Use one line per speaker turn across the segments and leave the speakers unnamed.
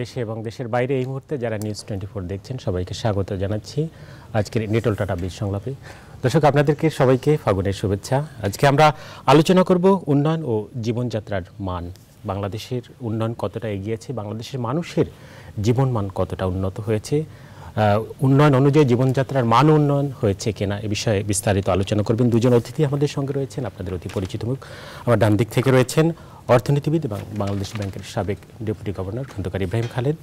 দেশে এবং দেশের বাইরে এই মুহূর্তে যারা নিউজ টোয়েন্টি ফোর দেখছেন সবাইকে স্বাগত জানাচ্ছি আজকের নেটল টাটা বিশ সংলাপে দর্শক আপনাদেরকে সবাইকে ফাগুনের শুভেচ্ছা আজকে আমরা আলোচনা করব উন্নয়ন ও জীবনযাত্রার মান বাংলাদেশের উন্নয়ন কতটা এগিয়েছে বাংলাদেশের মানুষের জীবনমান কতটা উন্নত হয়েছে উন্নয়ন অনুযায়ী জীবনযাত্রার মান উন্নয়ন হয়েছে কিনা এ বিষয়ে বিস্তারিত আলোচনা করবেন দুজন অতিথি আমাদের সঙ্গে রয়েছেন আপনাদের অতি পরিচিত মুখ আমার ডান দিক থেকে রয়েছেন অর্থনীতিবিদ এবং বাংলাদেশ ব্যাংকের সাবেক ডেপুটি গভর্নর খন্দকার ইব্রাহিম খালেদ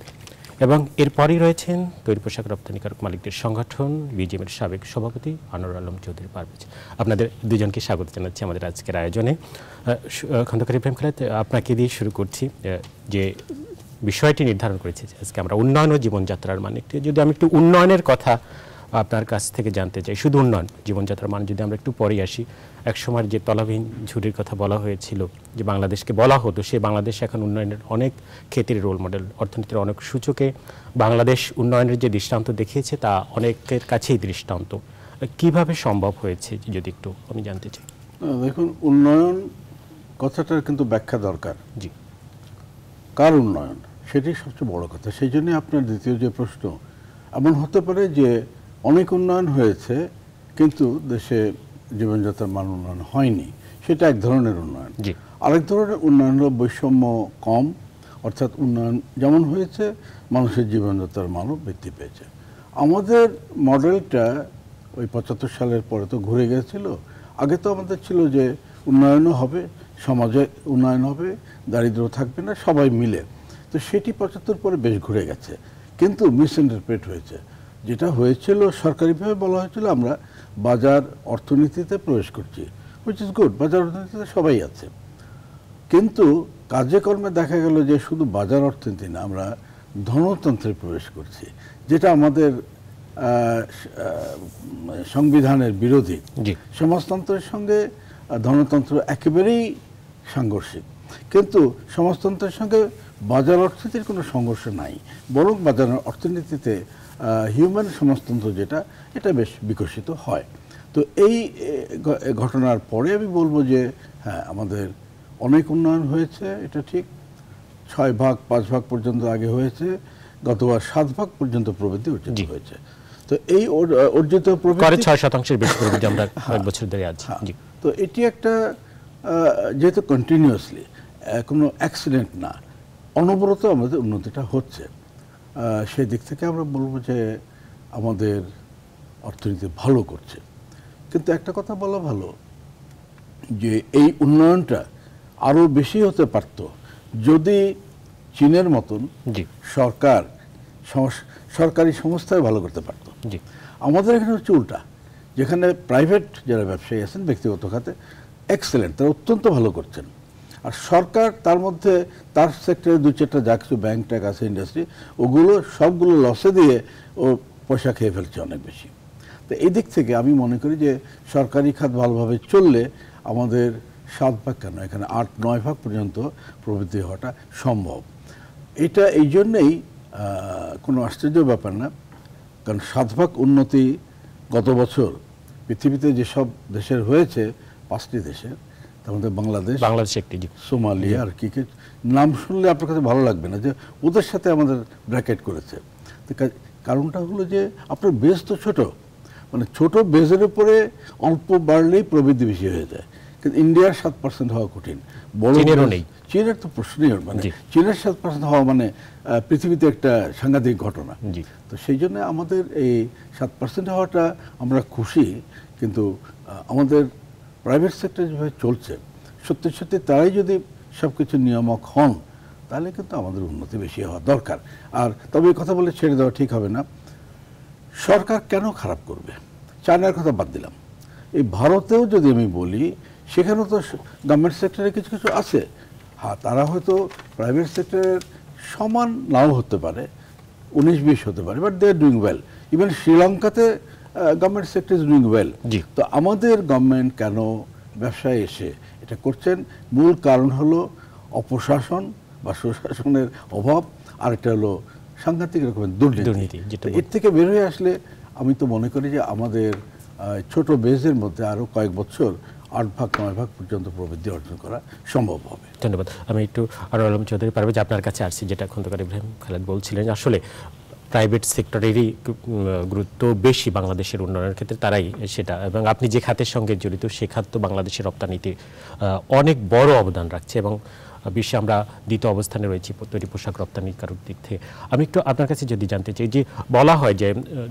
এবং এরপরই রয়েছেন তৈরি পোশাক রপ্তানিকারক মালিকদের সংগঠন বিজিএমের সাবেক সভাপতি আনোয়ার আলম চৌধুরী পারভেজ আপনাদের দুজনকে স্বাগত জানাচ্ছি আমাদের আজকের আয়োজনে খন্দকার ইব্রাহিম খালেদ আপনাকে দিয়ে শুরু করছি যে বিষয়টি নির্ধারণ করেছে আজকে আমরা উন্নয়ন ও জীবনযাত্রার মানে একটি যদি আমি একটু উন্নয়নের কথা আপনার কাছ থেকে জানতে চাই শুধু উন্নয়ন জীবনযাত্রার মান যদি আমরা একটু পরে আসি একসময় যে তলাবিহীন ঝুড়ির কথা বলা হয়েছিল যে বাংলাদেশকে বলা হতো সে বাংলাদেশ এখন উন্নয়নের অনেক ক্ষেত্রে রোল মডেল অর্থনীতির অনেক সূচকে বাংলাদেশ উন্নয়নের যে দৃষ্টান্ত দেখিয়েছে তা অনেকের কাছেই দৃষ্টান্ত কিভাবে সম্ভব হয়েছে যদি একটু আমি জানতে চাই
দেখুন উন্নয়ন কথাটার কিন্তু ব্যাখ্যা দরকার জি কার উন্নয়ন সেটাই সবচেয়ে বড় কথা সেই জন্য আপনার দ্বিতীয় যে প্রশ্ন এমন হতে পারে যে অনেক উন্নয়ন হয়েছে কিন্তু দেশে জীবনযাত্রার মান উন্নয়ন হয়নি সেটা এক ধরনের উন্নয়ন আরেক ধরনের উন্নয়ন হলো বৈষম্য কম অর্থাৎ উন্নয়ন যেমন হয়েছে মানুষের জীবনযাত্রার মানও বৃদ্ধি পেয়েছে আমাদের মডেলটা ওই পঁচাত্তর সালের পরে তো ঘুরে গেছিল আগে তো আমাদের ছিল যে উন্নয়নও হবে সমাজে উন্নয়ন হবে দারিদ্র থাকবে না সবাই মিলে তো সেটি পঁচাত্তর পরে বেশ ঘুরে গেছে কিন্তু মিসইন্টারপ্রেট হয়েছে যেটা হয়েছিল সরকারিভাবে বলা হয়েছিল আমরা বাজার অর্থনীতিতে প্রবেশ করছি হুইচ ইজ গুড বাজার অর্থনীতিতে সবাই আছে কিন্তু কাজে দেখা গেল যে শুধু বাজার অর্থনীতি না আমরা ধনতন্ত্রে প্রবেশ করছি যেটা আমাদের সংবিধানের বিরোধী সমাজতন্ত্রের সঙ্গে ধনতন্ত্র একেবারেই সাংঘর্ষিক কিন্তু সমাজতন্ত্রের সঙ্গে বাজার অর্থনীতির কোনো সংঘর্ষ নাই বরং বাজার অর্থনীতিতে হিউম্যান সমাজতন্ত্র যেটা এটা বেশ বিকশিত হয় তো এই ঘটনার পরে আমি বলবো যে হ্যাঁ আমাদের অনেক উন্নয়ন হয়েছে এটা ঠিক ছয় ভাগ পাঁচ ভাগ পর্যন্ত আগে হয়েছে গতবার সাত ভাগ পর্যন্ত প্রবৃদ্ধি অর্জিত হয়েছে তো এই অর্জিত প্রবৃদ্ধি ছয়
শতাংশের বেশি প্রবৃদ্ধি
আমরা হ্যাঁ। কয়েক বছর ধরে আছি হ্যাঁ। তো এটি একটা যেহেতু কন্টিনিউয়াসলি কোনো অ্যাক্সিডেন্ট না অনবরত আমাদের উন্নতিটা হচ্ছে সেদিক থেকে আমরা বলবো যে আমাদের অর্থনীতি ভালো করছে কিন্তু একটা কথা বলা ভালো যে এই উন্নয়নটা আরও বেশি হতে পারত যদি চীনের মতন সরকার সরকারি সংস্থায় ভালো করতে পারত আমাদের এখানে হচ্ছে উল্টা যেখানে প্রাইভেট যারা ব্যবসায়ী আছেন ব্যক্তিগত খাতে এক্সেলেন্ট তারা অত্যন্ত ভালো করছেন আর সরকার তার মধ্যে তার সেক্টরে দু চারটা যা কিছু ব্যাংক ট্যাক আছে ইন্ডাস্ট্রি ওগুলো সবগুলো লসে দিয়ে ও পয়সা খেয়ে ফেলছে অনেক বেশি তো এই দিক থেকে আমি মনে করি যে সরকারি খাত ভালোভাবে চললে আমাদের সাত ভাগ কেন এখানে আট নয় ভাগ পর্যন্ত প্রবৃদ্ধি হওয়াটা সম্ভব এটা এই জন্যেই কোনো আশ্চর্য ব্যাপার না কারণ সাত ভাগ উন্নতি গত বছর পৃথিবীতে যেসব দেশের হয়েছে পাঁচটি দেশের আমাদের বাংলাদেশ বাংলাদেশ একটি সোমালিয়া আর কি নাম শুনলে আপনার কাছে ভালো লাগবে না যে ওদের সাথে আমাদের ব্র্যাকেট করেছে কারণটা হলো যে আপনার বেস তো ছোট মানে ছোট বেজের উপরে অল্প বাড়লেই প্রবৃদ্ধি বেশি হয়ে যায় কিন্তু ইন্ডিয়ার সাত পার্সেন্ট হওয়া কঠিন বড় নেই চীনের তো প্রশ্নই মানে চীনের সাত পার্সেন্ট হওয়া মানে পৃথিবীতে একটা সাংঘাতিক ঘটনা তো সেই জন্য আমাদের এই সাত পার্সেন্ট হওয়াটা আমরা খুশি কিন্তু আমাদের প্রাইভেট সেক্টর যেভাবে চলছে সত্যি সত্যি তারাই যদি সব কিছু নিয়ামক হন তাহলে কিন্তু আমাদের উন্নতি বেশি হওয়া দরকার আর তবে কথা বলে ছেড়ে দেওয়া ঠিক হবে না সরকার কেন খারাপ করবে চায়নার কথা বাদ দিলাম এই ভারতেও যদি আমি বলি সেখানেও তো গভর্নমেন্ট সেক্টরে কিছু কিছু আছে হ্যাঁ তারা হয়তো প্রাইভেট সেক্টরের সমান নাও হতে পারে উনিশ বিশ হতে পারে but they are doing well even শ্রীলঙ্কাতে government sector is doing well তো আমাদের গভর্নমেন্ট কেন ব্যবসায় এসে এটা করছেন মূল কারণ হলো অপশাসন বা সুশাসনের অভাব আর এটা হলো সাংঘাতিক রকমের দুর্নীতি এর থেকে বের হয়ে আসলে আমি তো মনে করি যে আমাদের ছোট বেজের মধ্যে আরও কয়েক বছর আট ভাগ
নয় ভাগ পর্যন্ত প্রবৃদ্ধি অর্জন করা সম্ভব হবে ধন্যবাদ আমি একটু আরো আলম চৌধুরী পারবে যে আপনার কাছে আসছি যেটা খন্দকার ইব্রাহিম খালেদ বলছিলেন আসলে প্রাইভেট সেক্টরেরই গুরুত্ব বেশি বাংলাদেশের উন্নয়নের ক্ষেত্রে তারাই সেটা এবং আপনি যে খাতের সঙ্গে জড়িত সে খাত তো বাংলাদেশের রপ্তানিতে অনেক বড় অবদান রাখছে এবং বিশ্বে আমরা দ্বিতীয় অবস্থানে রয়েছি তৈরি পোশাক রপ্তানিকারক দিক থেকে আমি একটু আপনার কাছে যদি জানতে চাই যে বলা হয় যে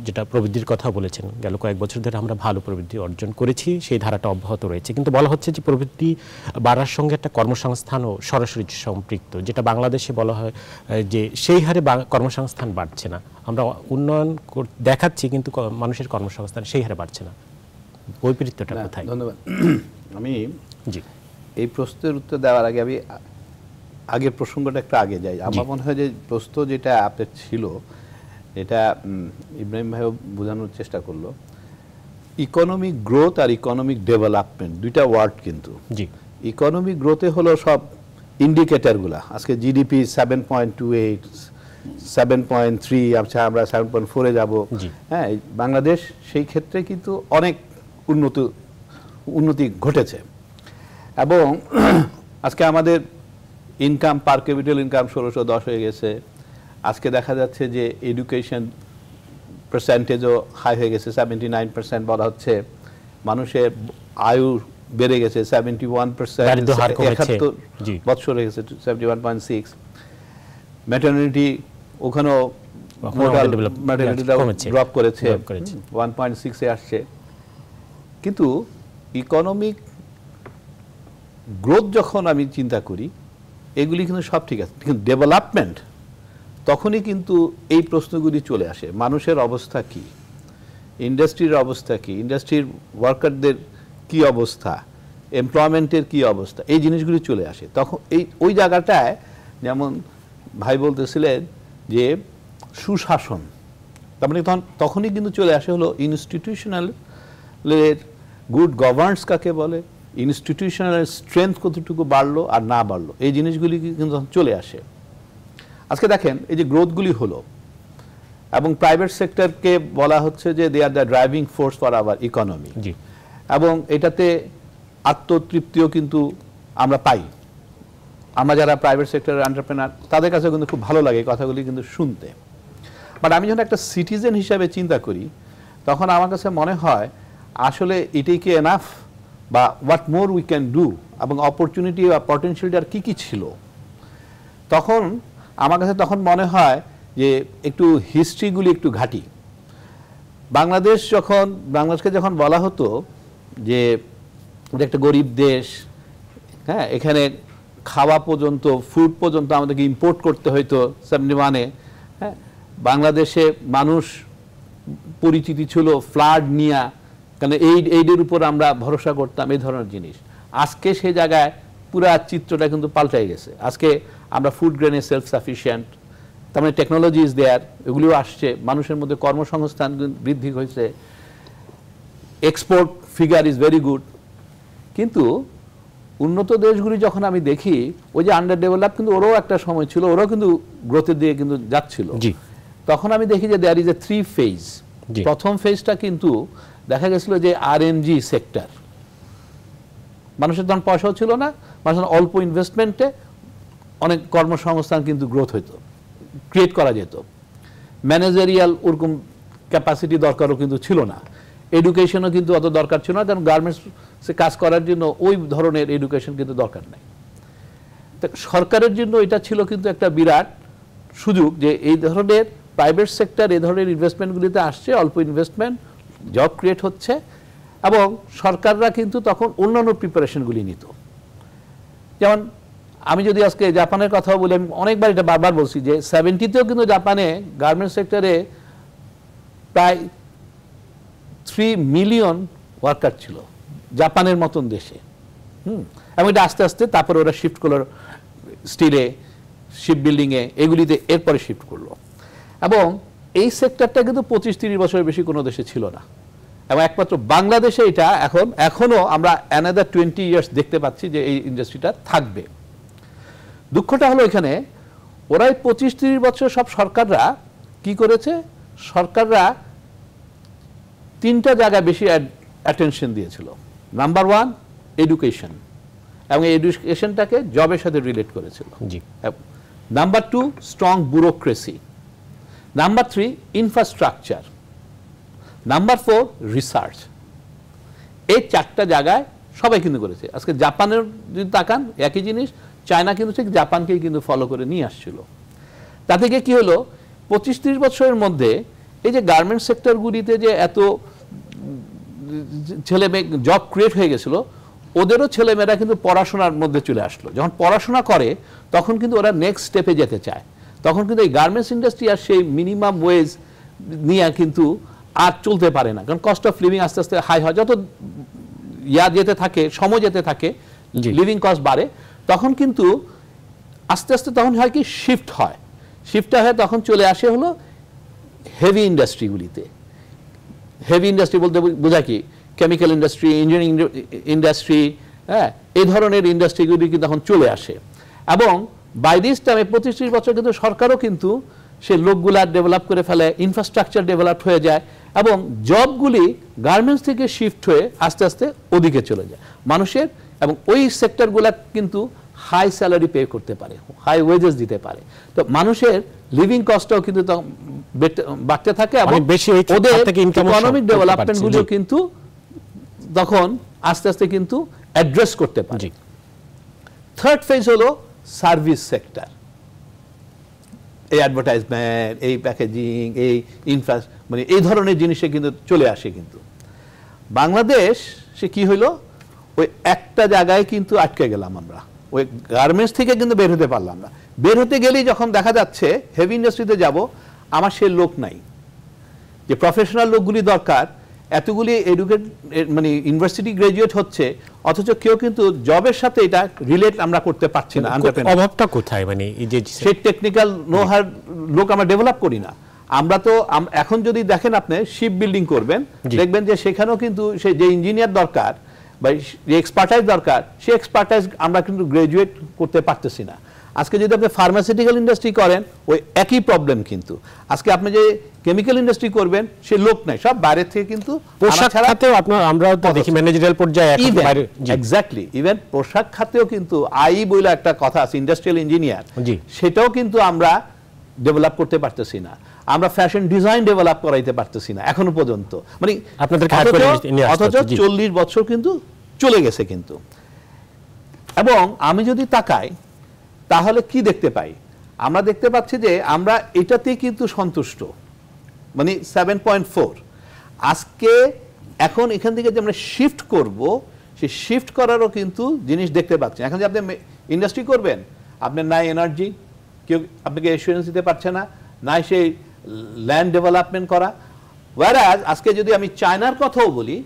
যেটা প্রবৃদ্ধির কথা বলেছেন গেল কয়েক বছর ধরে আমরা ভালো প্রবৃদ্ধি অর্জন করেছি সেই ধারাটা অব্যাহত রয়েছে কিন্তু বলা হচ্ছে যে প্রবৃদ্ধি বাড়ার সঙ্গে একটা কর্মসংস্থানও সরাসরি সম্পৃক্ত যেটা বাংলাদেশে বলা হয় যে সেই হারে কর্মসংস্থান বাড়ছে না আমরা উন্নয়ন দেখাচ্ছি কিন্তু মানুষের কর্মসংস্থান সেই হারে বাড়ছে না বৈপরীত্যটা কোথায়
ধন্যবাদ আমি জি এই প্রশ্নের উত্তর দেওয়ার আগে আমি আগের প্রসঙ্গটা একটা আগে যাই আমার মনে হয় যে প্রস্ত যেটা অ্যাপের ছিল এটা ইব্রাহিম ভাইও বোঝানোর চেষ্টা করলো ইকোনমিক গ্রোথ আর ইকোনমিক ডেভেলপমেন্ট দুইটা ওয়ার্ড কিন্তু ইকোনমিক গ্রোথে হলো সব ইন্ডিকেটারগুলা আজকে GDP seven point two eight seven point three আচ্ছা আমরা সেভেন পয়েন্ট ফোরে যাব হ্যাঁ বাংলাদেশ সেই ক্ষেত্রে কিন্তু অনেক উন্নত উন্নতি ঘটেছে এবং আজকে আমাদের ইনকাম পার ক্যাপিটাল ইনকাম ষোলোশো দশ হয়ে গেছে আজকে দেখা যাচ্ছে যে এডুকেশন পার্সেন্টেজও হাই হয়ে গেছে সেভেন্টি নাইন পার্সেন্ট বলা হচ্ছে মানুষের আয়ু বেড়ে গেছে সেভেন্টি ওয়ান পার্সেন্ট বছর হয়ে গেছে seventy one point six maternity ওখানেও ড্রপ করেছে ওয়ান পয়েন্ট সিক্সে আসছে কিন্তু ইকোনমিক গ্রোথ যখন আমি চিন্তা করি এগুলি কিন্তু সব ঠিক আছে কিন্তু ডেভেলপমেন্ট তখনই কিন্তু এই প্রশ্নগুলি চলে আসে মানুষের অবস্থা কি ইন্ডাস্ট্রির অবস্থা কি ইন্ডাস্ট্রির ওয়ার্কারদের কি অবস্থা এমপ্লয়মেন্টের কি অবস্থা এই জিনিসগুলি চলে আসে তখন এই ওই জায়গাটায় যেমন ভাই বলতেছিলেন যে সুশাসন তার মানে তখন তখনই কিন্তু চলে আসে হলো ইনস্টিটিউশনালের গুড গভর্নেন্স কাকে বলে ইনস্টিটিউশনাল স্ট্রেংথ কতটুকু বাড়লো আর না বাড়লো এই জিনিসগুলি কিন্তু চলে আসে আজকে দেখেন এই যে গ্রোথগুলি হলো এবং প্রাইভেট সেক্টরকে বলা হচ্ছে যে they are the driving force for our economy এবং এটাতে আত্মতৃপ্তিও কিন্তু আমরা পাই আমরা যারা প্রাইভেট সেক্টরের এন্টারপ্রেনার তাদের কাছে কিন্তু খুব ভালো লাগে কথাগুলি কিন্তু শুনতে বাট আমি যখন একটা সিটিজেন হিসাবে চিন্তা করি তখন আমার কাছে মনে হয় আসলে এটাই কি এনাফ বা what more we can do এবং অপরচুনিটি বা পটেন্সিয়ালটার কী কী ছিল তখন আমার কাছে তখন মনে হয় যে একটু হিস্ট্রিগুলি একটু ঘাটি বাংলাদেশ যখন বাংলাদেশকে যখন বলা হতো যে একটা গরিব দেশ হ্যাঁ এখানে খাওয়া পর্যন্ত ফুড পর্যন্ত আমাদেরকে ইম্পোর্ট করতে হইতো সেভেন্টি ওয়ানে হ্যাঁ বাংলাদেশে মানুষ পরিচিতি ছিল ফ্লাড নিয়া কারণ এই এইডের উপর আমরা ভরসা করতাম এই ধরনের জিনিস আজকে সেই জায়গায় পুরা চিত্রটা কিন্তু পাল্টাই গেছে আজকে আমরা ফুড গ্রেনে সেলফ সাফিসিয়েন্ট তার মানে টেকনোলজি ইজ দেয়ার এগুলিও আসছে মানুষের মধ্যে কর্মসংস্থান বৃদ্ধি হয়েছে export figure is very good কিন্তু উন্নত দেশগুলি যখন আমি দেখি ওই যে আন্ডার ডেভেলপ কিন্তু ওরাও একটা সময় ছিল ওরাও কিন্তু গ্রোথের দিকে কিন্তু যাচ্ছিল তখন আমি দেখি যে there is a three phase প্রথম ফেজটা কিন্তু দেখা গেছিল যে আরএনজি সেক্টর মানুষের তখন পয়সাও ছিল না মানুষের অল্প ইনভেস্টমেন্টে অনেক কর্মসংস্থান কিন্তু গ্রোথ হইত ক্রিয়েট করা যেত ম্যানেজারিয়াল ওরকম ক্যাপাসিটি দরকারও কিন্তু ছিল না এডুকেশনও কিন্তু অত দরকার ছিল না কারণ গার্মেন্টসে কাজ করার জন্য ওই ধরনের এডুকেশন কিন্তু দরকার নেই সরকারের জন্য এটা ছিল কিন্তু একটা বিরাট সুযোগ যে এই ধরনের প্রাইভেট সেক্টর এই ধরনের ইনভেস্টমেন্টগুলিতে আসছে অল্প ইনভেস্টমেন্ট জব ক্রিয়েট হচ্ছে এবং সরকাররা কিন্তু তখন অন্যান্য প্রিপারেশনগুলি নিত যেমন আমি যদি আজকে জাপানের কথা বলি আমি অনেকবার এটা বারবার বলছি যে সেভেন্টিতেও কিন্তু জাপানে গার্মেন্টস সেক্টরে প্রায় থ্রি মিলিয়ন ওয়ার্কার ছিল জাপানের মতন দেশে হুম এবং এটা আস্তে আস্তে তারপরে ওরা শিফট করলো স্টিলে শিপ বিল্ডিংয়ে এগুলিতে এরপরে শিফট করলো এবং এই সেক্টরটা কিন্তু পঁচিশ তিরিশ বছরের বেশি কোনো দেশে ছিল না এবং একমাত্র বাংলাদেশে এটা এখন এখনও আমরা অ্যানাদার টোয়েন্টি ইয়ার্স দেখতে পাচ্ছি যে এই ইন্ডাস্ট্রিটা থাকবে দুঃখটা হলো এখানে ওরাই পঁচিশ তিরিশ বছর সব সরকাররা কি করেছে সরকাররা তিনটা জায়গায় বেশি অ্যাটেনশন দিয়েছিল নাম্বার ওয়ান এডুকেশন এবং এই এডুকেশনটাকে জবের সাথে রিলেট করেছিল জি number two strong bureaucracy number three infrastructure number four research এই চারটা জায়গায় সবাই কিন্তু করেছে আজকে জাপানের যদি তাকান একই জিনিস চায়না কিন্তু ঠিক জাপানকেই কিন্তু ফলো করে নিয়ে আসছিল তা থেকে কী হলো পঁচিশ তিরিশ বছরের মধ্যে এই যে গার্মেন্ট সেক্টরগুলিতে যে এত ছেলে মেয়ে জব ক্রিয়েট হয়ে গেছিলো ওদেরও ছেলেমেয়েরা কিন্তু পড়াশোনার মধ্যে চলে আসলো যখন পড়াশোনা করে তখন কিন্তু ওরা নেক্সট স্টেপে যেতে চায় তখন কিন্তু এই গার্মেন্টস ইন্ডাস্ট্রি আর সেই মিনিমাম ওয়েজ নিয়ে কিন্তু আর চলতে পারে না কারণ কস্ট অফ লিভিং আস্তে আস্তে হাই হয় যত ইয়া যেতে থাকে সময় যেতে থাকে লিভিং কস্ট বাড়ে তখন কিন্তু আস্তে আস্তে তখন হয় কি শিফট হয় শিফটটা হয় তখন চলে আসে হলো হেভি ইন্ডাস্ট্রিগুলিতে হেভি ইন্ডাস্ট্রি বলতে বোঝা কি কেমিক্যাল ইন্ডাস্ট্রি ইঞ্জিনিয়ারিং ইন্ডাস্ট্রি হ্যাঁ এই ধরনের ইন্ডাস্ট্রিগুলি কিন্তু তখন চলে আসে এবং বাই দিস টাইমে পঁচিশ ত্রিশ বছর কিন্তু সরকারও কিন্তু সে লোকগুলা ডেভেলপ করে ফেলে ইনফ্রাস্ট্রাকচার ডেভেলপ হয়ে যায় এবং জবগুলি গার্মেন্টস থেকে শিফট হয়ে আস্তে আস্তে ওদিকে চলে যায় মানুষের এবং ওই সেক্টরগুলা কিন্তু হাই স্যালারি পে করতে পারে হাই ওয়েজেস দিতে পারে তো মানুষের লিভিং কস্টটাও কিন্তু বাড়তে থাকে এবং বেশি ওদের ইকোনমিক ডেভেলপমেন্টগুলো কিন্তু তখন আস্তে আস্তে কিন্তু অ্যাড্রেস করতে পারে থার্ড ফেজ হলো সার্ভিস সেক্টর এই অ্যাডভার্টাইজমেন্ট এই প্যাকেজিং এই ইনফ্রা মানে এই ধরনের জিনিসে কিন্তু চলে আসে কিন্তু বাংলাদেশ সে কি হইল ওই একটা জায়গায় কিন্তু আটকে গেলাম আমরা ওই গার্মেন্টস থেকে কিন্তু বের হতে পারলাম না বের হতে গেলেই যখন দেখা যাচ্ছে হেভি ইন্ডাস্ট্রিতে যাব আমার সে লোক নাই যে প্রফেশনাল লোকগুলি দরকার এতগুলি এডুকেট মানে ইউনিভার্সিটি গ্রাজুয়েট হচ্ছে অথচ কেউ কিন্তু জবের সাথে এটা রিলেট আমরা করতে পারছি না অভাবটা কোথায় মানে এই যে সেই টেকনিক্যাল নোহার লোক আমরা ডেভেলপ করি না আমরা তো এখন যদি দেখেন আপনি শিপ বিল্ডিং করবেন দেখবেন যে সেখানেও কিন্তু সে যে ইঞ্জিনিয়ার দরকার বা যে এক্সপার্টাইজ দরকার সে এক্সপার্টাইজ আমরা কিন্তু গ্রাজুয়েট করতে পারতেছি না আজকে যদি আপনি ফার্মাসিউটিক্যাল ইন্ডাস্ট্রি করেন ওই একই প্রবলেম কিন্তু আজকে আপনি যে কেমিক্যাল ইন্ডাস্ট্রি করবেন সে লোক নাই সব বাইরে থেকে কিন্তু
পোশাক খাতেও আপনার আমরাও তো দেখি
ম্যানেজারিয়াল পর্যায়ে এখন বাইরে এক্স্যাক্টলি ইভেন পোশাক খাতেও কিন্তু আই বলে একটা কথা আছে ইন্ডাস্ট্রিয়াল ইঞ্জিনিয়ার জি সেটাও কিন্তু আমরা ডেভেলপ করতে পারতেছি না আমরা ফ্যাশন ডিজাইন ডেভেলপ করাইতে পারতেছি না এখনো পর্যন্ত মানে আপনাদের করে অথচ চল্লিশ বছর কিন্তু চলে গেছে কিন্তু এবং আমি যদি তাকাই তাহলে কি দেখতে পাই আমরা দেখতে পাচ্ছি যে আমরা এটাতেই কিন্তু সন্তুষ্ট মানে সেভেন পয়েন্ট ফোর আজকে এখন এখান থেকে যে আমরা শিফট করব সেই শিফট করারও কিন্তু জিনিস দেখতে পাচ্ছি এখন যে আপনি ইন্ডাস্ট্রি করবেন আপনার না এনার্জি কেউ আপনাকে এসুরেন্স দিতে পারছে না না সেই ল্যান্ড ডেভেলপমেন্ট করা আজ আজকে যদি আমি চায়নার কথাও বলি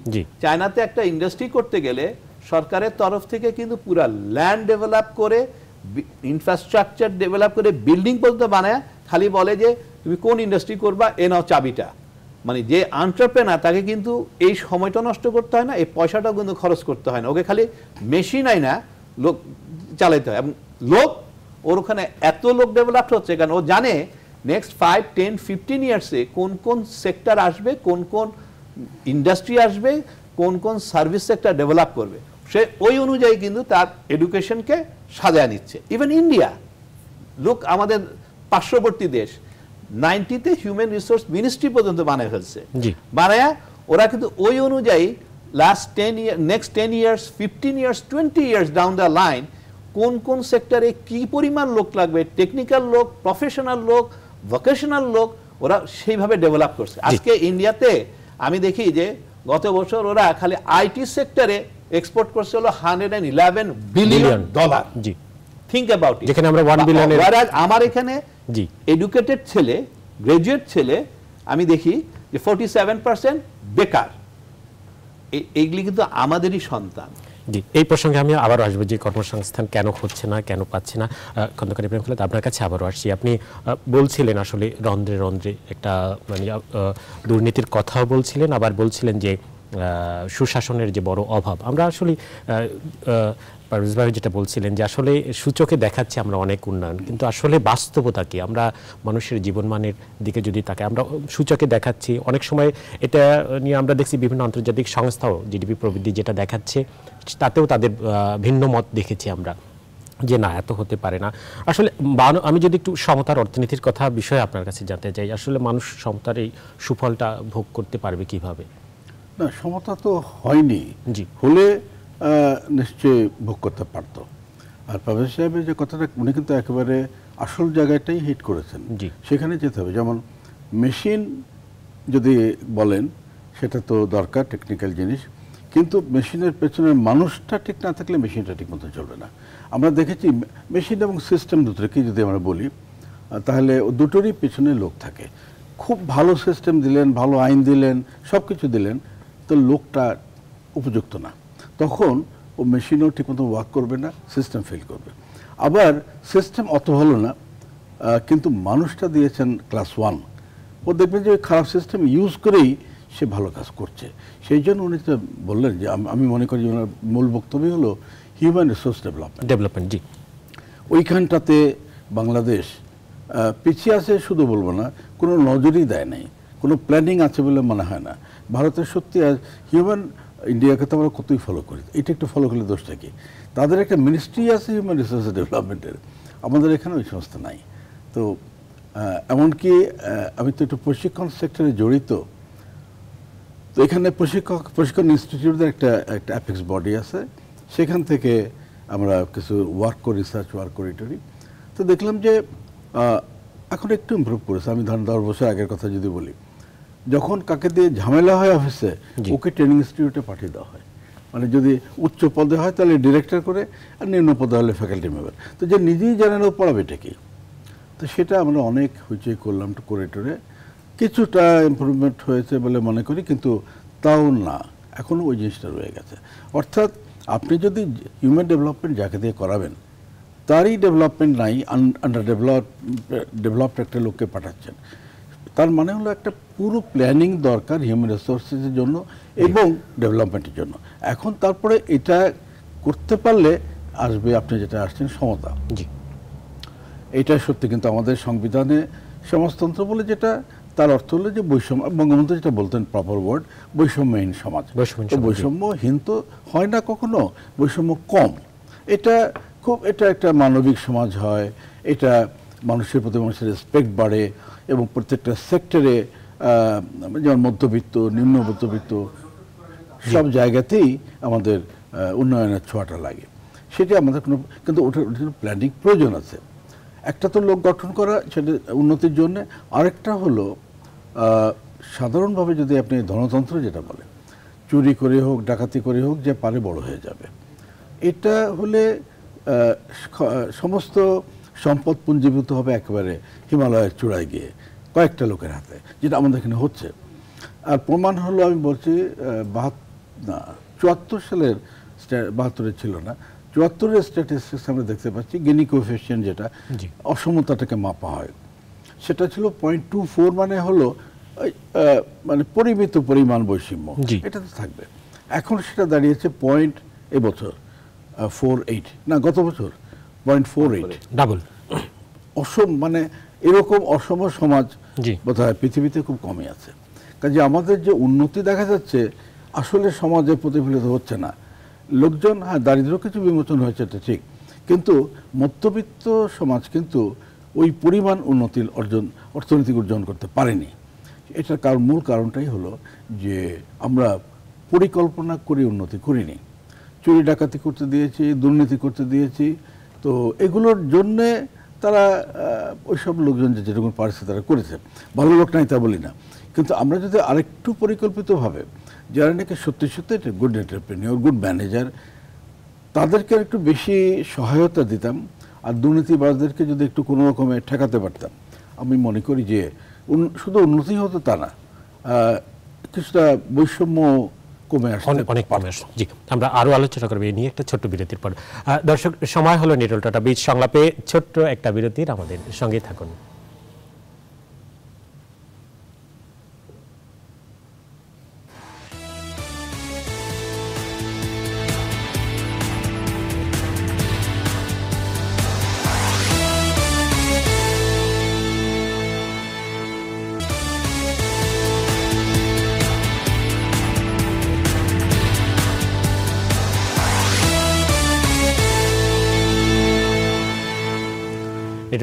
চায়নাতে একটা ইন্ডাস্ট্রি করতে গেলে সরকারের তরফ থেকে কিন্তু পুরা ল্যান্ড ডেভেলপ করে ইনফ্রাস্ট্রাকচার ডেভেলপ করে বিল্ডিং পর্যন্ত বানায় খালি বলে যে তুমি কোন ইন্ডাস্ট্রি করবা এ নাও চাবিটা মানে যে আন্টারপ্রেনার তাকে কিন্তু এই সময়টা নষ্ট করতে হয় না এই পয়সাটাও কিন্তু খরচ করতে হয় না ওকে খালি মেশিন আয় না লোক চালাইতে হয় এবং লোক ওর ওখানে এত লোক ডেভেলপ হচ্ছে কারণ ও জানে নেক্সট ফাইভ টেন ফিফটিন ইয়ার্সে কোন কোন সেক্টর আসবে কোন কোন ইন্ডাস্ট্রি আসবে কোন কোন সার্ভিস সেক্টর ডেভেলপ করবে সে ওই অনুযায়ী কিন্তু তার এডুকেশনকে সাজায় নিচ্ছে ইভেন ইন্ডিয়া লোক আমাদের পার্শ্ববর্তী দেশ নাইনটিতে হিউম্যান রিসোর্স মিনিস্ট্রি পর্যন্ত বানায় ফেলছে বানায় ওরা কিন্তু ওই অনুযায়ী last ten year next ten years fifteen years twenty years down the line কোন কোন সেক্টরে কি পরিমাণ লোক লাগবে টেকনিক্যাল লোক প্রফেশনাল লোক ভোকেশনাল লোক ওরা সেইভাবে ডেভেলপ করছে আজকে ইন্ডিয়াতে আমি দেখি যে গত বছর ওরা খালি আইটি সেক্টরে এক্সপোর্ট করছে হলো hundred and eleven billion dollar জি থিঙ্ক অ্যাবাউট
যেখানে আমরা ওয়ান বিলিয়ন আমার এখানে জি
এডুকেটেড ছেলে গ্রাজুয়েট ছেলে আমি দেখি যে ফোরটি সেভেন পার্সেন্ট বেকার এইগুলি কিন্তু আমাদেরই সন্তান
জি এই প্রসঙ্গে আমি আবারও আসবো যে কর্মসংস্থান কেন হচ্ছে না কেন পাচ্ছে না খন্দকারি প্রেম খেলাতে আপনার কাছে আবারও আসছি আপনি বলছিলেন আসলে রন্ধ্রে রন্ধ্রে একটা মানে দুর্নীতির কথাও বলছিলেন আবার বলছিলেন যে সুশাসনের যে বড় অভাব আমরা আসলে পারভেজ ভাই যেটা বলছিলেন যে আসলে সূচকে দেখাচ্ছে আমরা অনেক উন্নয়ন কিন্তু আসলে বাস্তবতা কি আমরা মানুষের জীবনমানের দিকে যদি তাকে আমরা সূচকে দেখাচ্ছি অনেক সময় এটা নিয়ে আমরা দেখছি বিভিন্ন আন্তর্জাতিক সংস্থাও জিডিপি প্রবৃদ্ধি যেটা দেখাচ্ছে তাতেও তাদের ভিন্ন মত দেখেছি আমরা যে না এত হতে পারে না আসলে আমি যদি একটু সমতার অর্থনীতির কথা বিষয়ে আপনার কাছে জানতে চাই আসলে মানুষ সমতার এই সুফলটা ভোগ করতে পারবে কিভাবে না সমতা তো হয়নি জি
হলে নিশ্চয়ই ভোগ করতে পারত আর পাবেন সাহেবের যে কথাটা উনি কিন্তু একেবারে আসল জায়গাটাই হিট করেছেন সেখানে যেতে হবে যেমন মেশিন যদি বলেন সেটা তো দরকার টেকনিক্যাল জিনিস কিন্তু মেশিনের পেছনের মানুষটা ঠিক না থাকলে মেশিনটা ঠিক মতো চলবে না আমরা দেখেছি মেশিন এবং সিস্টেম দুটোকে যদি আমরা বলি তাহলে দুটোরই পেছনে লোক থাকে খুব ভালো সিস্টেম দিলেন ভালো আইন দিলেন সব কিছু দিলেন তো লোকটা উপযুক্ত না তখন ও মেশিনও ঠিকমতো ওয়ার্ক করবে না সিস্টেম ফেল করবে আবার সিস্টেম অত ভালো না কিন্তু মানুষটা দিয়েছেন ক্লাস ওয়ান ও দেখবেন যে ওই খারাপ সিস্টেম ইউজ করেই সে ভালো কাজ করছে সেই জন্য উনি তো বললেন যে আমি মনে করি ওনার মূল বক্তব্যই হলো হিউম্যান রিসোর্স ডেভেলপমেন্ট ডেভেলপমেন্ট জি ওইখানটাতে বাংলাদেশ পিছিয়ে আছে শুধু বলবো না কোনো নজরই দেয় নাই কোনো প্ল্যানিং আছে বলে মনে হয় না ভারতের সত্যি হিউম্যান ইন্ডিয়াকে তো আমরা কতই ফলো করি এটা একটু ফলো করলে দোষটা কি তাদের একটা মিনিস্ট্রি আছে হিউম্যান রিসোর্স ডেভেলপমেন্টের আমাদের এখানে ওই সমস্ত নাই তো এমনকি আমি তো একটু প্রশিক্ষণ সেক্টরে জড়িত তো এখানে প্রশিক্ষক প্রশিক্ষণ ইনস্টিটিউটের একটা একটা অ্যাপেক্স বডি আছে সেখান থেকে আমরা কিছু ওয়ার্ক করি রিসার্চ ওয়ার্ক করি টরি তো দেখলাম যে এখন একটু ইম্প্রুভ করেছে আমি ধরেন দশ বছর আগের কথা যদি বলি যখন কাকে দিয়ে ঝামেলা হয় অফিসে ওকে ট্রেনিং ইনস্টিটিউটে পাঠিয়ে দেওয়া হয় মানে যদি উচ্চ পদে হয় তাহলে ডিরেক্টর করে আর নিম্ন পদে হলে ফ্যাকাল্টি মেম্বার তো যে নিজেই জানে না পড়াবে এটা কি তো সেটা আমরা অনেক হইচই করলাম করে টোরে কিছুটা ইম্প্রুভমেন্ট হয়েছে বলে মনে করি কিন্তু তাও না এখনও ওই জিনিসটা রয়ে গেছে অর্থাৎ আপনি যদি হিউম্যান ডেভেলপমেন্ট যাকে দিয়ে করাবেন তারই ডেভেলপমেন্ট নাই আন্ডার ডেভেলপ ডেভেলপড একটা লোককে পাঠাচ্ছেন তার মানে হলো একটা পুরো প্ল্যানিং দরকার হিউম্যান রিসোর্সেসের জন্য এবং ডেভেলপমেন্টের জন্য এখন তারপরে এটা করতে পারলে আসবে আপনি যেটা আসছেন সমতা জি এটা সত্যি কিন্তু আমাদের সংবিধানে সমাজতন্ত্র বলে যেটা তার অর্থ হলো যে বৈষম্য বঙ্গবন্ধু যেটা বলতেন প্রপার ওয়ার্ড বৈষম্যহীন সমাজ বৈষম্যহীন তো হয় না কখনো বৈষম্য কম এটা খুব এটা একটা মানবিক সমাজ হয় এটা মানুষের প্রতি মানুষের রেসপেক্ট বাড়ে এবং প্রত্যেকটা সেক্টরে যেমন মধ্যবিত্ত নিম্ন মধ্যবিত্ত সব জায়গাতেই আমাদের উন্নয়নের ছোঁয়াটা লাগে সেটা আমাদের কোনো কিন্তু ওটার প্ল্যানিং প্রয়োজন আছে একটা তো লোক গঠন করা সেটা উন্নতির জন্য আরেকটা হলো সাধারণভাবে যদি আপনি ধনতন্ত্র যেটা বলে চুরি করে হোক ডাকাতি করে হোক যে পারে বড় হয়ে যাবে এটা হলে সমস্ত সম্পদ পুঞ্জীভূত হবে একেবারে হিমালয়ের চূড়ায় গিয়ে কয়েকটা লোকের হাতে যেটা আমাদের এখানে হচ্ছে আর প্রমাণ হলো আমি বলছি না চুয়াত্তর সালের বাহাত্তরে ছিল না চুয়াত্তরের স্ট্যাটিস্টিক্স আমরা দেখতে পাচ্ছি গিনি কোফিসিয়েন্ট যেটা অসমতাটাকে মাপা হয় সেটা ছিল পয়েন্ট টু ফোর মানে হলো মানে পরিমিত পরিমাণ বৈষম্য এটা তো থাকবে এখন সেটা দাঁড়িয়েছে পয়েন্ট এবছর ফোর এইট না গত বছর পয়েন্ট ফোর এইট ডাবল অসম মানে এরকম অসম সমাজ বোধহয় পৃথিবীতে খুব কমই আছে কাজে আমাদের যে উন্নতি দেখা যাচ্ছে আসলে সমাজে প্রতিফলিত হচ্ছে না লোকজন হ্যাঁ দারিদ্র কিছু বিমোচন হয়েছে এটা ঠিক কিন্তু মধ্যবিত্ত সমাজ কিন্তু ওই পরিমাণ উন্নতির অর্জন অর্থনৈতিক অর্জন করতে পারেনি এটার কারণ মূল কারণটাই হলো যে আমরা পরিকল্পনা করে উন্নতি করিনি চুরি ডাকাতি করতে দিয়েছি দুর্নীতি করতে দিয়েছি তো এগুলোর জন্যে তারা ওইসব লোকজন যে যেরকম পারছে তারা করেছে ভালো লোক নাই তা বলি না কিন্তু আমরা যদি আরেকটু পরিকল্পিতভাবে যারা নাকি সত্যি সত্যি একটা গুড এন্টারপ্রেনিওর গুড ম্যানেজার তাদেরকে একটু বেশি সহায়তা দিতাম আর দুর্নীতিবাজদেরকে যদি একটু কোনো রকমে ঠেকাতে পারতাম আমি মনে করি যে শুধু উন্নতি হতো তা না কিছুটা বৈষম্য অনেক
আমরা আরও আলোচনা করবো এই নিয়ে একটা ছোট্ট পর দর্শক সময় হলো নিটল টাটা বীজ সংলাপে ছোট্ট একটা বিরতির আমাদের সঙ্গে থাকুন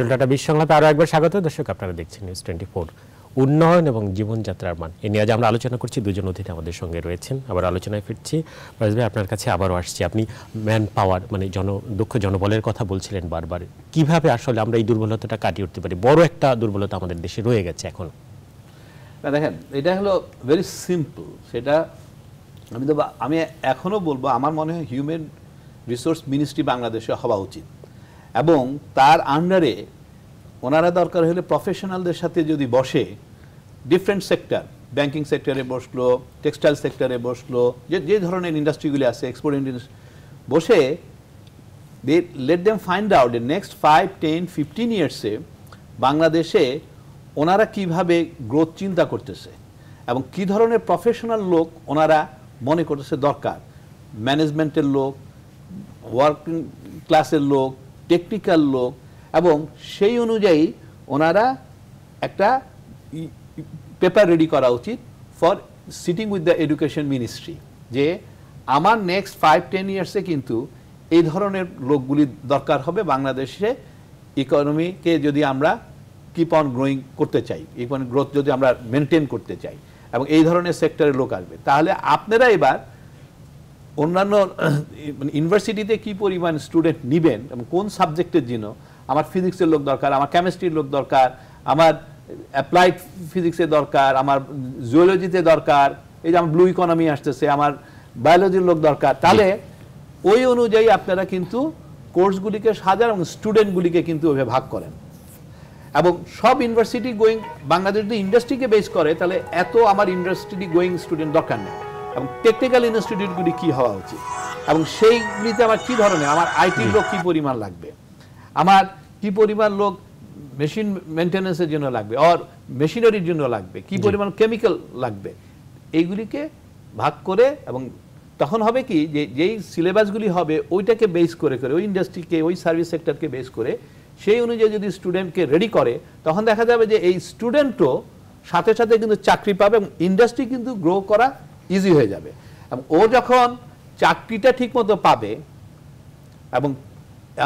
ডেল্টাটা বিশ সংলাপে আরও একবার স্বাগত দর্শক আপনারা দেখছেন নিউজ টোয়েন্টি ফোর উন্নয়ন এবং জীবনযাত্রার মান এ নিয়ে আজ আমরা আলোচনা করছি দুজন অতিথি আমাদের সঙ্গে রয়েছেন আবার আলোচনায় ফিরছি ভাই আপনার কাছে আবারও আসছি আপনি ম্যান পাওয়ার মানে জন দক্ষ জনবলের কথা বলছিলেন বারবার কিভাবে আসলে আমরা এই দুর্বলতাটা কাটিয়ে উঠতে পারি বড় একটা দুর্বলতা আমাদের দেশে রয়ে গেছে এখন
না দেখেন এটা হলো ভেরি সিম্পল সেটা আমি তো আমি এখনও বলবো আমার মনে হয় হিউম্যান রিসোর্স মিনিস্ট্রি বাংলাদেশে হওয়া উচিত এবং তার আন্ডারে ওনারা দরকার হলে প্রফেশনালদের সাথে যদি বসে ডিফারেন্ট সেক্টর ব্যাংকিং সেক্টরে বসলো টেক্সটাইল সেক্টরে বসলো যে যে ধরনের ইন্ডাস্ট্রিগুলি আছে এক্সপোর্ট ইন্ডাস্ট্রি বসে they let them find out a next five ten fifteen ইয়ার্সে বাংলাদেশে ওনারা কিভাবে গ্রোথ চিন্তা করতেছে এবং কি ধরনের প্রফেশনাল লোক ওনারা মনে করতেছে দরকার ম্যানেজমেন্টের লোক ওয়ার্কিং ক্লাসের লোক টেকনিক্যাল লোক এবং সেই অনুযায়ী ওনারা একটা পেপার রেডি করা উচিত for sitting with the education ministry যে আমার নেক্সট ফাইভ টেন ইয়ার্সে কিন্তু এই ধরনের লোকগুলি দরকার হবে বাংলাদেশে ইকোনমিকে যদি আমরা কিপ অন গ্রোয়িং করতে চাই ইকোন গ্রোথ যদি আমরা মেনটেন করতে চাই এবং এই ধরনের সেক্টরের লোক আসবে তাহলে আপনারা এবার অন্যান্য ইউনিভার্সিটিতে মানে কি পরিমাণ স্টুডেন্ট নেবেন এবং কোন সাবজেক্টের জন্য আমার ফিজিক্সের লোক দরকার আমার কেমিস্ট্রির লোক দরকার আমার অ্যাপ্লাইড ফিজিক্সের দরকার আমার জুয়োলজিতে দরকার এই যে আমার ব্লু ইকোনমি আসতেছে আমার বায়োলজির লোক দরকার তাহলে ওই অনুযায়ী আপনারা কিন্তু কোর্সগুলিকে সাজান এবং স্টুডেন্টগুলিকে কিন্তু ওইভাবে ভাগ করেন এবং সব ইউনিভার্সিটি গোয়িং বাংলাদেশ যদি ইন্ডাস্ট্রিকে বেস করে তাহলে এত আমার ইন্ডাস্ট্রি গোয়িং স্টুডেন্ট দরকার নেই এবং টেকনিক্যাল ইনস্টিটিউটগুলি কি হওয়া উচিত এবং সেইগুলিতে আমার কি ধরনের আমার আইটির লোক কী পরিমাণ লাগবে আমার কি পরিমাণ লোক মেশিন মেনটেন্সের জন্য লাগবে অর মেশিনারির জন্য লাগবে কি পরিমাণ কেমিক্যাল লাগবে এইগুলিকে ভাগ করে এবং তখন হবে কি যে যেই সিলেবাসগুলি হবে ওইটাকে বেস করে করে ওই ইন্ডাস্ট্রিকে ওই সার্ভিস সেক্টরকে বেস করে সেই অনুযায়ী যদি স্টুডেন্টকে রেডি করে তখন দেখা যাবে যে এই স্টুডেন্টও সাথে সাথে কিন্তু চাকরি পাবে এবং ইন্ডাস্ট্রি কিন্তু গ্রো করা ইজি হয়ে যাবে এবং ও যখন চাকরিটা ঠিকমতো পাবে এবং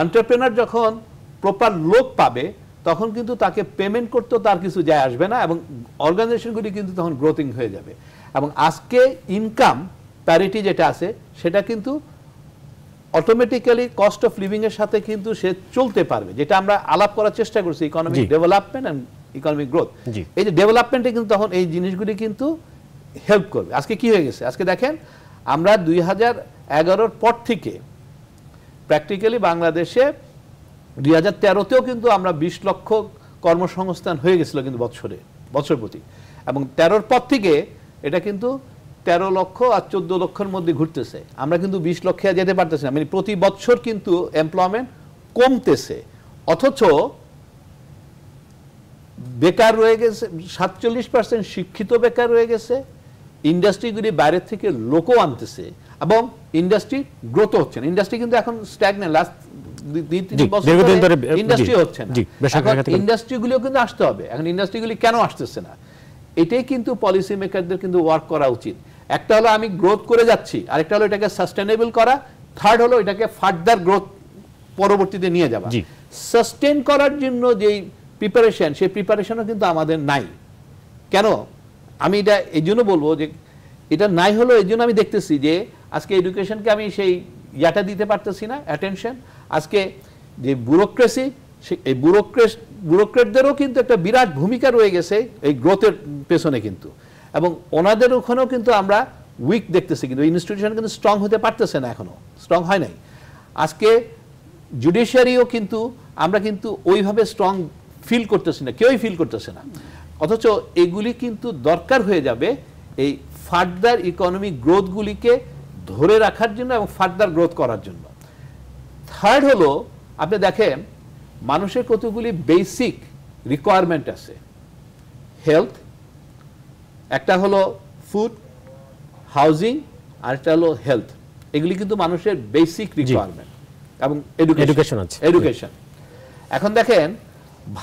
এন্টারপ্রেনার যখন প্রপার লোক পাবে তখন কিন্তু তাকে পেমেন্ট করতেও তার কিছু যায় আসবে না এবং অর্গানাইজেশনগুলি কিন্তু তখন গ্রোথিং হয়ে যাবে এবং আজকে ইনকাম প্যারিটি যেটা আছে সেটা কিন্তু অটোমেটিক্যালি কস্ট অফ লিভিংয়ের সাথে কিন্তু সে চলতে পারবে যেটা আমরা আলাপ করার চেষ্টা করছি economic development and economic growth এই যে ডেভেলপমেন্টে কিন্তু তখন এই জিনিসগুলি কিন্তু হেল্প করবে আজকে কি হয়ে গেছে আজকে দেখেন আমরা দুই হাজার এগারোর পর থেকে প্র্যাকটিক্যালি বাংলাদেশে দুই হাজার তেরোতেও কিন্তু আমরা বিশ লক্ষ কর্মসংস্থান হয়ে গেছিল কিন্তু বছরে বছর প্রতি এবং তেরোর পর থেকে এটা কিন্তু তেরো লক্ষ আর চোদ্দ লক্ষের মধ্যে ঘুরতেছে আমরা কিন্তু বিশ লক্ষে যেতে পারতেছি না মানে প্রতি বছর কিন্তু এমপ্লয়মেন্ট কমতেছে অথচ বেকার রয়ে গেছে সাতচল্লিশ পার্সেন্ট শিক্ষিত বেকার রয়ে গেছে ইন্ডাস্ট্রিগুলি বাইরের থেকে লোকও আনতেছে এবং ইন্ডাস্ট্রি গ্রোথ হচ্ছে না ইন্ডাস্ট্রি কিন্তু এখন স্ট্যাগনেন্ট লাস্ট ইন্ডাস্ট্রি হচ্ছে না ইন্ডাস্ট্রিগুলিও কিন্তু আসতে হবে এখন ইন্ডাস্ট্রিগুলি কেন আসতেছে না এটাই কিন্তু পলিসি মেকারদের কিন্তু ওয়ার্ক করা উচিত একটা হলো আমি গ্রোথ করে যাচ্ছি আরেকটা হলো এটাকে সাস্টেনেবল করা থার্ড হলো এটাকে ফার্দার গ্রোথ পরবর্তীতে নিয়ে যাওয়া সাস্টেন করার জন্য যে প্রিপারেশন সেই প্রিপারেশনও কিন্তু আমাদের নাই কেন আমি এটা এই জন্য বলবো যে এটা নাই হলো এই জন্য আমি দেখতেছি যে আজকে এডুকেশনকে আমি সেই ইয়াটা দিতে পারতেছি না অ্যাটেনশন আজকে যে ব্যুরোক্রেসি এই ব্যুরোক্রেস ব্যুরোক্রেটদেরও কিন্তু একটা বিরাট ভূমিকা রয়ে গেছে এই গ্রোথের পেছনে কিন্তু এবং ওনাদের ওখানেও কিন্তু আমরা উইক দেখতেছি কিন্তু ইনস্টিটিউশন কিন্তু স্ট্রং হতে পারতেছে না এখনও স্ট্রং হয় নাই আজকে জুডিশিয়ারিও কিন্তু আমরা কিন্তু ওইভাবে স্ট্রং ফিল করতেছি না কেউই ফিল করতেছে না অথচ এগুলি কিন্তু দরকার হয়ে যাবে এই ফার্দার ইকোনমিক গ্রোথগুলিকে ধরে রাখার জন্য এবং ফার্দার গ্রোথ করার জন্য থার্ড হলো আপনি দেখেন মানুষের কতগুলি বেসিক রিকোয়ারমেন্ট আছে হেলথ একটা হলো ফুড হাউজিং আর একটা হলো হেলথ এগুলি কিন্তু মানুষের বেসিক রিকোয়ারমেন্ট এবং এডুকেশন আছে এডুকেশন এখন দেখেন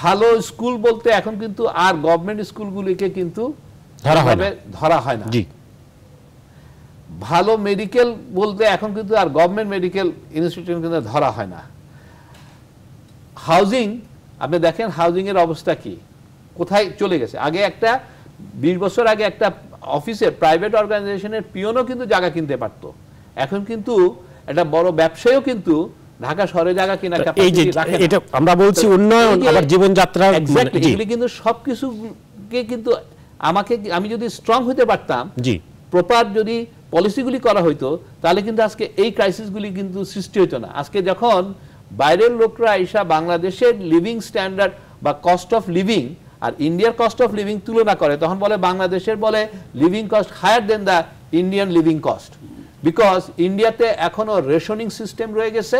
ভালো স্কুল বলতে এখন কিন্তু আর গভর্নমেন্ট স্কুলগুলিকে কিন্তু ধরা হয় না ভালো মেডিকেল বলতে এখন কিন্তু আর গভর্নমেন্ট মেডিকেল ইনস্টিটিউশন কিন্তু ধরা হয় না হাউজিং আপনি দেখেন হাউজিংয়ের অবস্থা কি কোথায় চলে গেছে আগে একটা বিশ বছর আগে একটা অফিসের প্রাইভেট অর্গানাইজেশনের পিওনও কিন্তু জায়গা কিনতে পারত এখন কিন্তু একটা বড় ব্যবসায়ীও কিন্তু ঢাকা শহরে জায়গা কিনা এটা
আমরা বলছি উন্নয়ন আবার জীবনযাত্রা মানে এগুলি
কিন্তু সবকিছুকে কিন্তু আমাকে আমি যদি স্ট্রং হতে পারতাম জি প্রপার যদি পলিসিগুলি করা হইতো তাহলে কিন্তু আজকে এই ক্রাইসিসগুলি কিন্তু সৃষ্টি হইতো না আজকে যখন বাইরের লোকরা এসা বাংলাদেশের লিভিং স্ট্যান্ডার্ড বা কস্ট অফ লিভিং আর ইন্ডিয়ার কস্ট অফ লিভিং তুলনা করে তখন বলে বাংলাদেশের বলে living cost higher than the Indian living cost because ইন্ডিয়াতে এখনও রেশনিং সিস্টেম রয়ে গেছে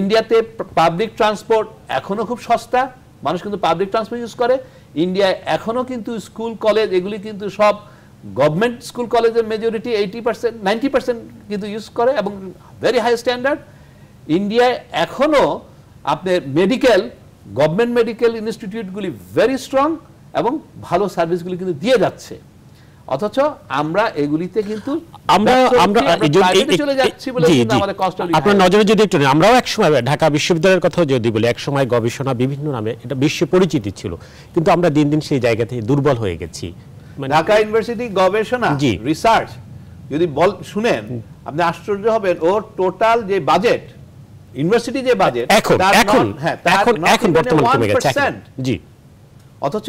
ইন্ডিয়াতে পাবলিক ট্রান্সপোর্ট এখনও খুব সস্তা মানুষ কিন্তু পাবলিক ট্রান্সপোর্ট ইউজ করে ইন্ডিয়ায় এখনও কিন্তু স্কুল কলেজ এগুলি কিন্তু সব গভর্নমেন্ট স্কুল কলেজের majority eighty percent ninety percent কিন্তু ইউজ করে এবং ভেরি হাই স্ট্যান্ডার্ড ইন্ডিয়ায় এখনও আপনি মেডিকেল গভর্নমেন্ট মেডিকেল ইনস্টিটিউটগুলি ভেরি স্ট্রং এবং ভালো সার্ভিসগুলি কিন্তু দিয়ে যাচ্ছে অথচ আমরা এগুলিতে কিন্তু আমরা আমরা আপনার
নজরে যদি একটু আমরাও একসময় ঢাকা বিশ্ববিদ্যালয়ের কথা যদি বলি একসময় গবেষণা বিভিন্ন নামে এটা বিশ্ব পরিচিতি ছিল কিন্তু আমরা দিন দিন সেই জায়গা থেকে দুর্বল হয়ে গেছি মানে ঢাকা ইউনিভার্সিটি গবেষণা রিসার্চ যদি বল শুনেন
আপনি আশ্চর্য হবেন ওর টোটাল যে বাজেট ইউনিভার্সিটি যে বাজেট এখন এখন হ্যাঁ এখন এখন বর্তমানে কমে গেছে জি অথচ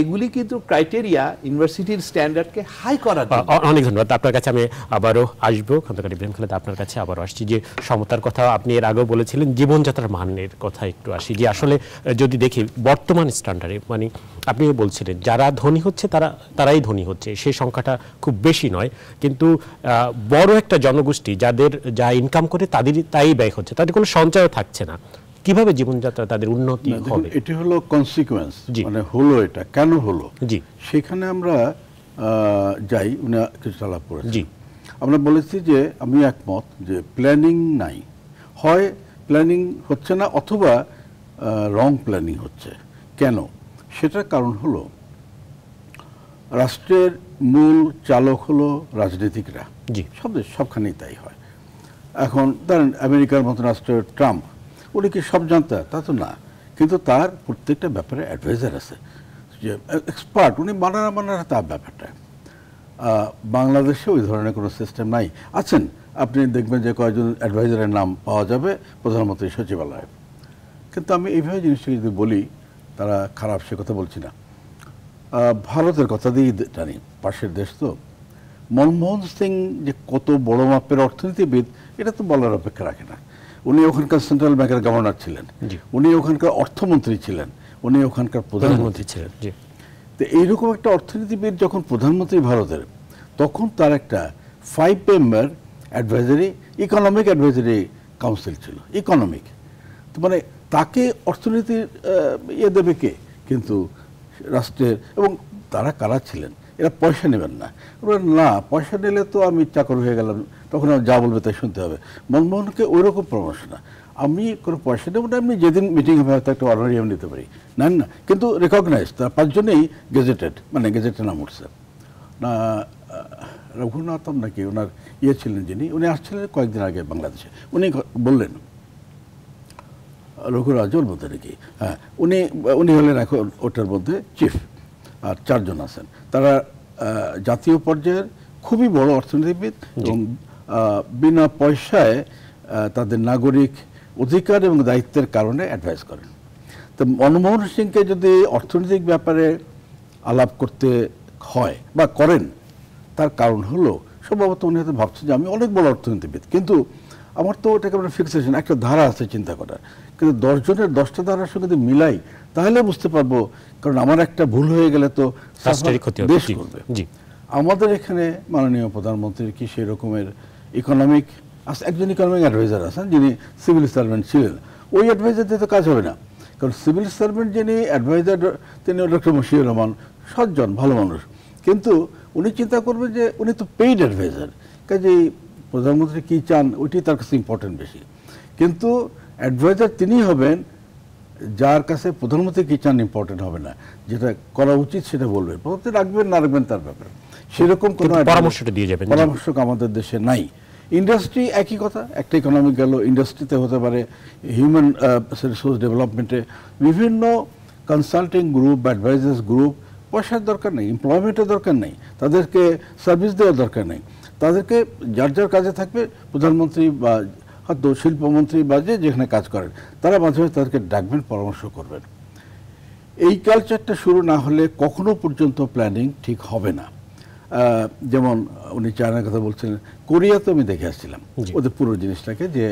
এগুলি কিন্তু ক্রাইটেরিয়া ইউনিভার্সিটির স্ট্যান্ডার্ডকে হাই
করার অনেক ধন্যবাদ আপনার কাছে আমি আবারও আসবো খন্দকার ইব্রাহিম খালেদ আপনার কাছে আবারও আসছি যে সমতার কথা আপনি এর আগেও বলেছিলেন জীবনযাত্রার মানের কথা একটু আসি যে আসলে যদি দেখি বর্তমান স্ট্যান্ডার্ডে মানে আপনিও বলছিলেন যারা ধনী হচ্ছে তারা তারাই ধনী হচ্ছে সেই সংখ্যাটা খুব বেশি নয় কিন্তু বড় একটা জনগোষ্ঠী যাদের যা ইনকাম করে তাদেরই তাই ব্যয় হচ্ছে তাদের কোনো সঞ্চয়ও থাকছে না কিভাবে জীবনযাত্রা তাদের উন্নতি হবে
এটি হলো কনসিকুয়েন্স মানে হলো এটা কেন হলো জি সেখানে আমরা যাই উনি কিছু আলাপ জি আমরা বলেছি যে আমি একমত যে প্ল্যানিং নাই হয় প্ল্যানিং হচ্ছে না অথবা রং প্ল্যানিং হচ্ছে কেন সেটার কারণ হলো রাষ্ট্রের মূল চালক হলো রাজনীতিকরা জি সব সবখানেই তাই হয় এখন ধরেন আমেরিকার মতো রাষ্ট্রের ট্রাম্প উনি কি সব জানতে তা তো না কিন্তু তার প্রত্যেকটা ব্যাপারে অ্যাডভাইজার আছে যে এক্সপার্ট উনি মানারা মানারা তার ব্যাপারটা বাংলাদেশে ওই ধরনের কোনো সিস্টেম নাই আছেন আপনি দেখবেন যে কয়েকজন অ্যাডভাইজারের নাম পাওয়া যাবে প্রধানমন্ত্রী সচিবালয়ে কিন্তু আমি এইভাবে জিনিসটাকে যদি বলি তারা খারাপ সে কথা বলছি না ভারতের কথা দিয়েই জানি পাশের দেশ তো মনমোহন সিং যে কত বড় মাপের অর্থনীতিবিদ এটা তো বলার অপেক্ষা রাখে না উনি ওখানকার সেন্ট্রাল ব্যাংকের গভর্নর ছিলেন উনি ওখানকার অর্থমন্ত্রী ছিলেন উনি ওখানকার প্রধানমন্ত্রী ছিলেন তো এইরকম একটা অর্থনীতিবিদ যখন প্রধানমন্ত্রী ভারতের তখন তার একটা five member advisory economic advisory council ছিল ইকোনমিক তো মানে তাকে অর্থনীতির ইয়ে দেবে কে কিন্তু রাষ্ট্রের এবং তারা কারা ছিলেন এরা পয়সা নেবেন না না পয়সা নিলে তো আমি চাকর হয়ে গেলাম তখন যা বলবে তাই শুনতে হবে মনমোহনকে ওইরকম পরামর্শ না আমি কোনো পয়সা নেবো না আমি যেদিন মিটিং হবে হয়তো একটা অনারিয়াম নিতে পারি না না কিন্তু রেকগনাইজ তার পাঁচজনেই গেজেটেড মানে গেজেটে নাম উঠছে না রঘুনাথম নাকি ওনার ইয়ে ছিলেন যিনি উনি আসছিলেন কয়েকদিন আগে বাংলাদেশে উনি বললেন রঘুরাজল বলতে নাকি হ্যাঁ উনি উনি হলেন এখন ওটার মধ্যে চিফ আর চারজন আছেন তারা জাতীয় পর্যায়ের খুবই বড় অর্থনীতিবিদ এবং বিনা পয়সায় তাদের নাগরিক অধিকার এবং দায়িত্বের কারণে অ্যাডভাইস করেন তো মনমোহন সিংকে যদি অর্থনৈতিক ব্যাপারে আলাপ করতে হয় বা করেন তার কারণ হলো সম্ভবত উনি হয়তো ভাবছেন যে আমি অনেক বড় অর্থনীতিবিদ কিন্তু আমার তো ওটাকে আমরা ফিক্সেশন একটা ধারা আছে চিন্তা করার কিন্তু দশজনের দশটা ধারার সঙ্গে যদি মিলাই তাহলে বুঝতে পারবো কারণ আমার একটা ভুল হয়ে গেলে তো দেশ করবে আমাদের এখানে মাননীয় প্রধানমন্ত্রীর কি সেই রকমের ইকোনমিক একজন ইকোনমিক অ্যাডভাইজার আছেন যিনি সিভিল সার্ভেন্ট ছিলেন ওই অ্যাডভাইজার দিয়ে তো কাজ হবে না কারণ সিভিল সার্ভেন্ট যিনি অ্যাডভাইজার তিনি ডক্টর মশিউর রহমান সজ্জন ভালো মানুষ কিন্তু উনি চিন্তা করবেন যে উনি তো পেইড অ্যাডভাইজার কাজে প্রধানমন্ত্রী কি চান ওইটি তার কাছে ইম্পর্টেন্ট বেশি কিন্তু অ্যাডভাইজার তিনি হবেন যার কাছে প্রধানমন্ত্রী কি চান ইম্পর্টেন্ট হবে না যেটা করা উচিত সেটা বলবে প্রধানমন্ত্রী রাখবেন না রাখবেন তার ব্যাপারে সেরকম কোনো পরামর্শটা দিয়ে যাবেন পরামর্শ আমাদের দেশে নাই ইন্ডাস্ট্রি একই কথা একটা ইকোনমিক গেল ইন্ডাস্ট্রিতে হতে পারে হিউম্যান রিসোর্স ডেভেলপমেন্টে বিভিন্ন কনসাল্টিং গ্রুপ অ্যাডভাইজার্স গ্রুপ পয়সার দরকার নেই এমপ্লয়মেন্টের দরকার নেই তাদেরকে সার্ভিস দেওয়ার দরকার নেই তাদেরকে যার যার কাজে থাকবে প্রধানমন্ত্রী বা হয়তো শিল্পমন্ত্রী বা যে যেখানে কাজ করেন তারা মাঝে মাঝে তাদেরকে ডাকবেন পরামর্শ করবেন এই কালচারটা শুরু না হলে কখনো পর্যন্ত প্ল্যানিং ঠিক হবে না যেমন উনি চায়নার কথা বলছেন কোরিয়াতে আমি দেখে আসছিলাম ওদের পুরো জিনিসটাকে যে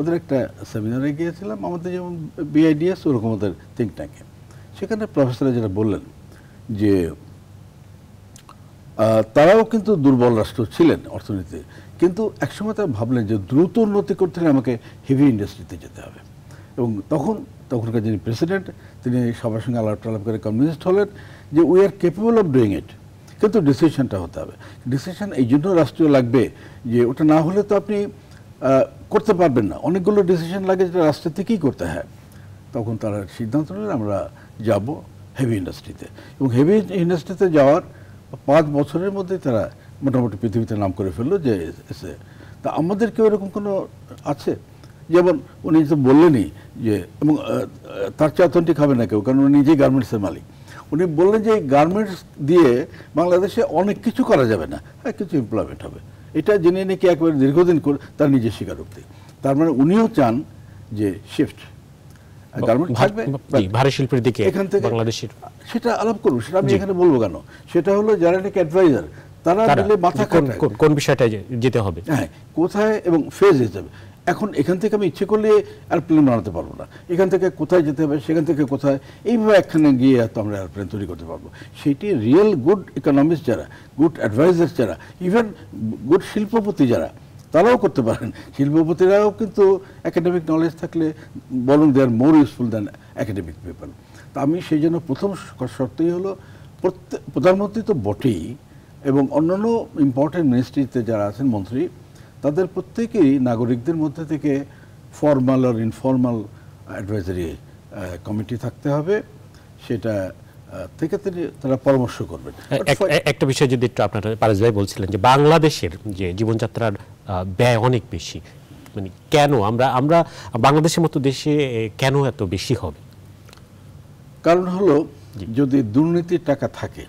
ওদের একটা সেমিনারে গিয়েছিলাম আমাদের যেমন বিআইডিএস ওরকম ওদের থিঙ্ক ট্যাঙ্কে সেখানে প্রফেসররা যেটা বললেন যে তারাও কিন্তু দুর্বল রাষ্ট্র ছিলেন অর্থনীতিতে কিন্তু একসময় তারা ভাবলেন যে দ্রুত উন্নতি করতে হলে আমাকে হেভি ইন্ডাস্ট্রিতে যেতে হবে এবং তখন তখনকার যিনি প্রেসিডেন্ট তিনি সবার সঙ্গে আলাপ টালাপ করে কমিউনিস্ট হলেন যে we are capable of doing it কিন্তু ডিসিশনটা হতে হবে ডিসিশন এই জন্য রাষ্ট্রীয় লাগবে যে ওটা না হলে তো আপনি করতে পারবেন না অনেকগুলো ডিসিশন লাগে যেটা রাষ্ট্রের থেকেই করতে হয় তখন তারা সিদ্ধান্ত নিলেন আমরা যাব হেভি ইন্ডাস্ট্রিতে এবং হেভি ইন্ডাস্ট্রিতে যাওয়ার পাঁচ বছরের মধ্যে তারা মোটামুটি পৃথিবীতে নাম করে ফেললো যে এসে তা আমাদের কেউ এরকম কোনো আছে যেমন উনি তো বললেনই যে এবং তার চাতনটি খাবে না কেউ কারণ উনি নিজেই গার্মেন্টসের মালিক উনি বললেন যে গার্মেন্টস দিয়ে বাংলাদেশে অনেক কিছু করা যাবে না হ্যাঁ কিছু ইমপ্লয়মেন্ট হবে এটা জেনে নাকি একবার দীর্ঘদিন করে তার নিজের স্বীকারোক্তি তার মানে উনিও চান যে শিফট মানে সেটা হলো তারা হ্যাঁ, এখন এখান থেকে আমি ইচ্ছে করলে আর বানাতে পারবো না এখান থেকে কোথায় যেতে হবে সেখান থেকে কোথায় এইভাবে একখানে গিয়ে আমরা এয়ারপ্লেন তৈরি করতে পারবো সেটি রিয়েল গুড ইকোনমিস্ট যারা গুড অ্যাডভাইজার যারা ইভেন গুড শিল্পপতি যারা তারাও করতে পারেন শিল্পপতিরাও কিন্তু একাডেমিক নলেজ থাকলে বরং they are more useful than academic paper তা আমি সেই জন্য প্রথম শর্তই হলো প্রত্যেক প্রধানমন্ত্রী তো বটেই এবং অন্যান্য ইম্পর্টেন্ট মিনিস্ট্রিতে যারা আছেন মন্ত্রী তাদের প্রত্যেকেই নাগরিকদের মধ্যে থেকে ফর্মাল আর ইনফর্মাল অ্যাডভাইজারি কমিটি থাকতে হবে সেটা থেকে তিনি তারা পরামর্শ করবেন
একটা বিষয় যদি একটু আপনারা পারস ভাই বলছিলেন যে বাংলাদেশের যে জীবনযাত্রার ব্যয় অনেক বেশি মানে কেন আমরা আমরা বাংলাদেশের মতো দেশে কেন এত বেশি হবে
কারণ হলো যদি দুর্নীতির টাকা থাকে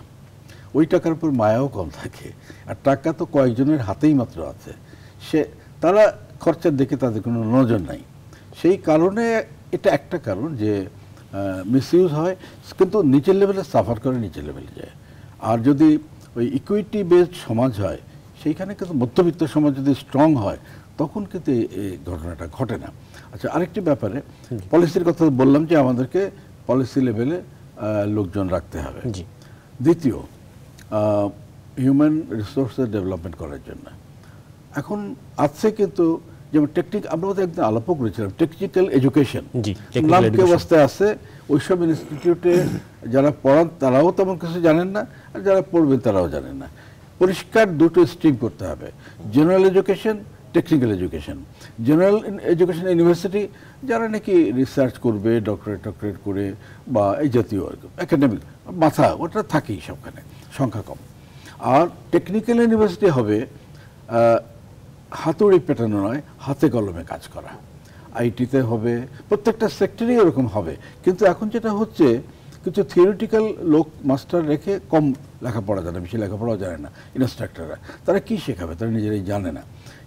ওই টাকার উপর মায়াও কম থাকে আর টাকা তো কয়েকজনের হাতেই মাত্র আছে সে তারা খরচার দিকে তাদের কোনো নজর নাই সেই কারণে এটা একটা কারণ যে মিসইউজ হয় কিন্তু নিচের লেভেলে সাফার করে নিচের লেভেলে যায় আর যদি ওই ইকুইটি বেসড সমাজ হয় সেইখানে কিন্তু মধ্যবিত্ত সমাজ যদি স্ট্রং হয় তখন কিন্তু এই ঘটনাটা ঘটে না আচ্ছা আরেকটি ব্যাপারে পলিসির কথা বললাম যে আমাদেরকে পলিসি লেভেলে লোকজন রাখতে হবে দ্বিতীয় হিউম্যান রিসোর্সের ডেভেলপমেন্ট করার জন্য এখন আছে কিন্তু যেমন টেকনিক আমরা তো একদিন আলাপও করেছিলাম টেকনিক্যাল এডুকেশন নাম কেউ আসতে আসে ওইসব ইনস্টিটিউটে যারা পড়ান তারাও তেমন কিছু জানেন না আর যারা পড়বেন তারাও জানেন না পরিষ্কার দুটো স্ট্রিম করতে হবে general education technical education general education university যারা নাকি রিসার্চ করবে ডক্টরেট ডক্টরেট করে বা এই জাতীয় একাডেমিক মাথা ওটা থাকেই সবখানে সংখ্যা কম আর টেকনিক্যাল ইউনিভার্সিটি হবে হাতুড়ি পেটানো নয় হাতে কলমে কাজ করা আইটিতে হবে প্রত্যেকটা সেক্টরেই এরকম হবে কিন্তু এখন যেটা হচ্ছে কিছু থিওরিটিক্যাল লোক মাস্টার রেখে কম লেখাপড়া জানে বেশি লেখাপড়াও জানে না ইনস্ট্রাক্টররা তারা কি শেখাবে তারা নিজেরাই জানে না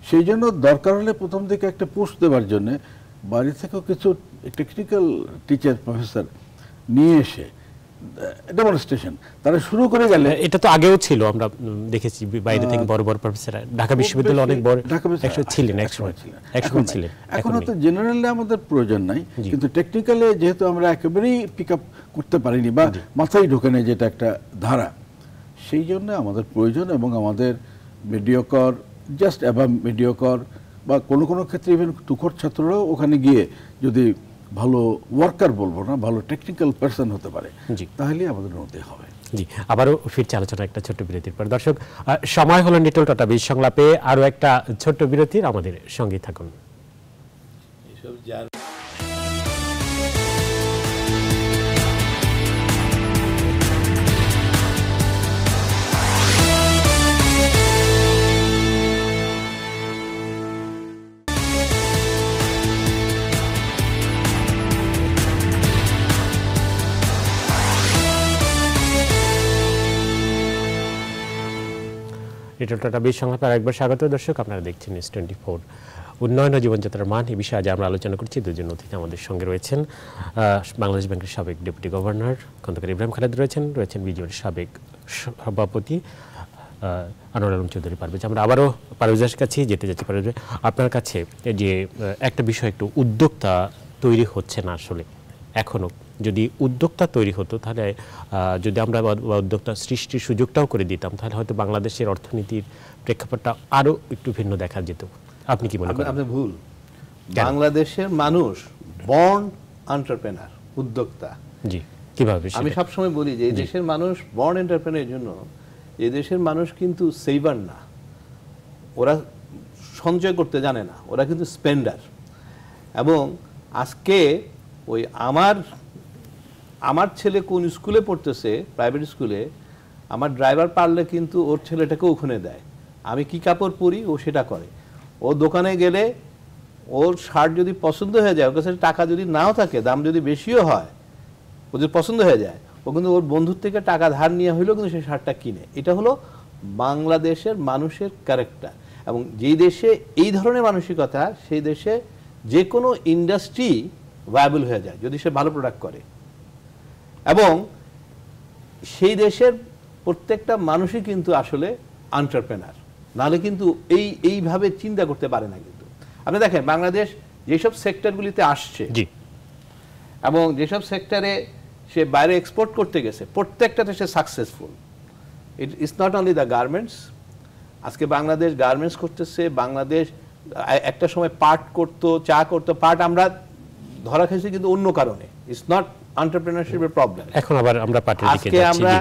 সেই জন্য দরকার হলে প্রথম দিকে একটা পোস্ট দেওয়ার জন্যে বাড়ি থেকেও কিছু টেকনিক্যাল
টিচার প্রফেসর নিয়ে এসে ডেমনস্ট্রেশন তারা শুরু করে গেলে হ্যাঁ, এটা তো আগেও ছিল আমরা দেখেছি বাইরে হ্যাঁ। থেকে বড় বড় প্রফেসর ঢাকা বিশ্ববিদ্যালয় অনেক বড় একশো ছিলেন একসময় ছিলেন এখন ছিলেন এখন
তো জেনারেলি আমাদের প্রয়োজন নাই কিন্তু টেকনিক্যালে যেহেতু আমরা একেবারেই পিক আপ করতে পারিনি বা মাথায় ঢোকে যে এটা একটা ধারা সেই জন্য আমাদের প্রয়োজন এবং আমাদের মিডিয়কর জাস্ট অ্যাভাম মিডিয়কর বা কোনো কোনো ক্ষেত্রে ইভেন তুখর ছাত্ররাও ওখানে গিয়ে যদি ভালো ওয়ার্কার বলবো না ভালো টেকনিক্যাল পার্সন হতে পারে তাহলে আমাদের উন্নতি হবে
জি আবারও ফিরছে আলোচনা একটা ছোট্ট বিরতির পর দর্শক সময় হলো নিটল টাটা বিশ সংলাপে আরও একটা ছোট্ট বিরতির আমাদের সঙ্গে থাকুন এসব রিটেল টাটা সংলাপে আরেকবার স্বাগত দর্শক আপনারা দেখছেন নিউজ টোয়েন্টি ফোর উন্নয়ন ও জীবনযাত্রার মান এই বিষয়ে আজ আমরা আলোচনা করছি দুজন অতিথি আমাদের সঙ্গে রয়েছেন বাংলাদেশ ব্যাংকের সাবেক ডেপুটি গভর্নর খন্দকার ইব্রাহিম খালেদ রয়েছেন রয়েছেন বিজেপির সাবেক সভাপতি আনোয়ার আলম চৌধুরী পারবেজ আমরা আবারও পারবেজের কাছেই যেতে যাচ্ছি পারবেজ আপনার কাছে যে একটা বিষয় একটু উদ্যোক্তা তৈরি হচ্ছে না আসলে এখনও যদি উদ্যোক্তা তৈরি হতো তাহলে যদি আমরা উদ্যোক্তা সৃষ্টির সুযোগটাও করে দিতাম তাহলে হয়তো বাংলাদেশের অর্থনীতির প্রেক্ষাপটটা আরও একটু ভিন্ন দেখা যেত আপনি কি মনে করেন
আপনি ভুল বাংলাদেশের মানুষ বর্ন এন্টারপ্রেনার উদ্যোক্তা
জি কিভাবে আমি
সবসময় বলি যে এই দেশের মানুষ বর্ন এন্টারপ্রেনারের জন্য এই দেশের মানুষ কিন্তু সেইবার না ওরা সঞ্চয় করতে জানে না ওরা কিন্তু স্পেন্ডার এবং আজকে ওই আমার আমার ছেলে কোন স্কুলে পড়তেছে প্রাইভেট স্কুলে আমার ড্রাইভার পারলে কিন্তু ওর ছেলেটাকে ওখানে দেয় আমি কি কাপড় পরি ও সেটা করে ও দোকানে গেলে ওর শার্ট যদি পছন্দ হয়ে যায় ওর কাছে টাকা যদি নাও থাকে দাম যদি বেশিও হয় ও যদি পছন্দ হয়ে যায় ও কিন্তু ওর বন্ধুর থেকে টাকা ধার নিয়ে হইলেও কিন্তু সেই শার্টটা কিনে এটা হলো বাংলাদেশের মানুষের ক্যারেক্টার এবং যেই দেশে এই ধরনের মানসিকতা সেই দেশে যে কোনো ইন্ডাস্ট্রি ভায়াবল হয়ে যায় যদি সে ভালো প্রোডাক্ট করে এবং সেই দেশের প্রত্যেকটা মানুষই কিন্তু আসলে আন্টারপ্রেনার নাহলে কিন্তু এই এইভাবে চিন্তা করতে পারে না কিন্তু আপনি দেখেন বাংলাদেশ যেসব সেক্টরগুলিতে আসছে এবং যেসব সেক্টরে সে বাইরে এক্সপোর্ট করতে গেছে প্রত্যেকটাতে সে successful it is not only the garments আজকে বাংলাদেশ গার্মেন্টস করতেছে বাংলাদেশ একটা সময় পাট করতো চা করতো পাট আমরা ধরা খেয়েছে কিন্তু অন্য কারণে ইটস নট এন্টারপ্রেনারশিপের প্রবলেম
এখন আবার আমরা পার্টির দিকে আজকে আমরা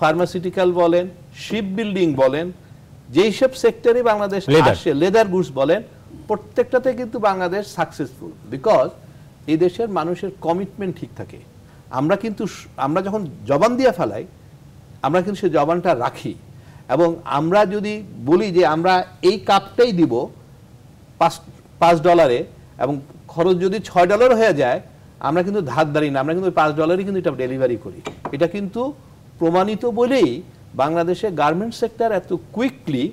ফার্মাসিউটিক্যাল বলেন শিপ বিল্ডিং বলেন যেই সব সেক্টরে বাংলাদেশ আসে লেদার গুডস বলেন প্রত্যেকটাতে কিন্তু বাংলাদেশ সাকসেসফুল বিকজ এই দেশের মানুষের কমিটমেন্ট ঠিক থাকে আমরা কিন্তু আমরা যখন জবান দিয়ে ফেলাই আমরা কিন্তু সে জবানটা রাখি এবং আমরা যদি বলি যে আমরা এই কাপটাই দিব পাঁচ পাঁচ ডলারে এবং খরচ যদি ছয় ডলার হয়ে যায় আমরা কিন্তু ধার দাঁড়ি না আমরা কিন্তু পাঁচ ডলারই কিন্তু এটা ডেলিভারি করি এটা কিন্তু প্রমাণিত বলেই বাংলাদেশে গার্মেন্ট সেক্টর এত কুইকলি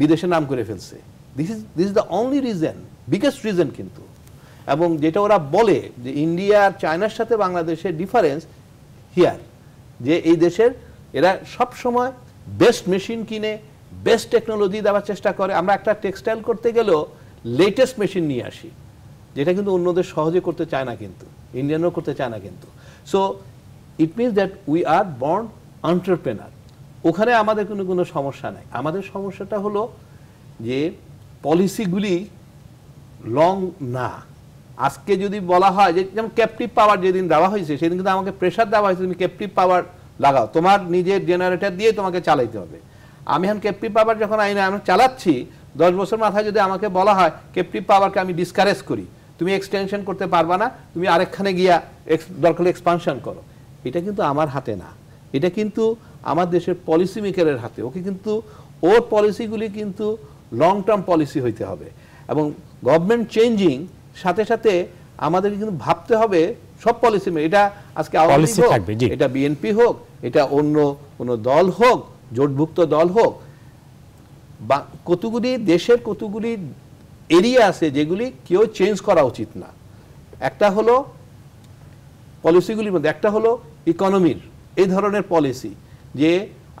বিদেশে নাম করে ফেলছে this is this is the only reason biggest reason কিন্তু এবং যেটা ওরা বলে যে ইন্ডিয়া আর চায়নার সাথে বাংলাদেশের ডিফারেন্স হিয়ার যে এই দেশের এরা সব সময় বেস্ট মেশিন কিনে বেস্ট টেকনোলজি দেওয়ার চেষ্টা করে আমরা একটা টেক্সটাইল করতে গেলেও লেটেস্ট মেশিন নিয়ে আসি যেটা কিন্তু অন্যদের সহজে করতে চায় না কিন্তু ইন্ডিয়ানও করতে চায় না কিন্তু so it means that we are born entrepreneur ওখানে আমাদের কোনো কোনো সমস্যা নাই আমাদের সমস্যাটা হলো যে পলিসিগুলি লং না আজকে যদি বলা হয় যে যেমন ক্যাপটিভ পাওয়ার যেদিন দেওয়া হয়েছে সেদিন কিন্তু আমাকে প্রেশার দেওয়া হয়েছে তুমি ক্যাপটিভ পাওয়ার লাগাও তোমার নিজের জেনারেটর দিয়ে তোমাকে চালাইতে হবে আমি এখন ক্যাপটিভ পাওয়ার যখন আইনে আমি চালাচ্ছি দশ বছর মাথায় যদি আমাকে বলা হয় ক্যাপটিভ পাওয়ারকে আমি ডিসকারেজ করি তুমি এক্সটেনশন করতে পারবা না তুমি আরেকখানে গিয়া দরকার এক্সপানশন করো এটা কিন্তু আমার হাতে না এটা কিন্তু আমার দেশের পলিসি মেকারের হাতে ওকে কিন্তু ওর পলিসিগুলি কিন্তু লং টার্ম পলিসি হইতে হবে এবং গভর্নমেন্ট চেঞ্জিং সাথে সাথে আমাদের কিন্তু ভাবতে হবে সব পলিসি এটা আজকে আওয়ামী থাকবে এটা বিএনপি হোক এটা অন্য কোনো দল হোক জোটভুক্ত দল হোক বা কতগুলি দেশের কতগুলি এরিয়া আছে যেগুলি কেউ চেঞ্জ করা উচিত না একটা হলো পলিসিগুলির মধ্যে একটা হলো ইকোনমির এই ধরনের পলিসি যে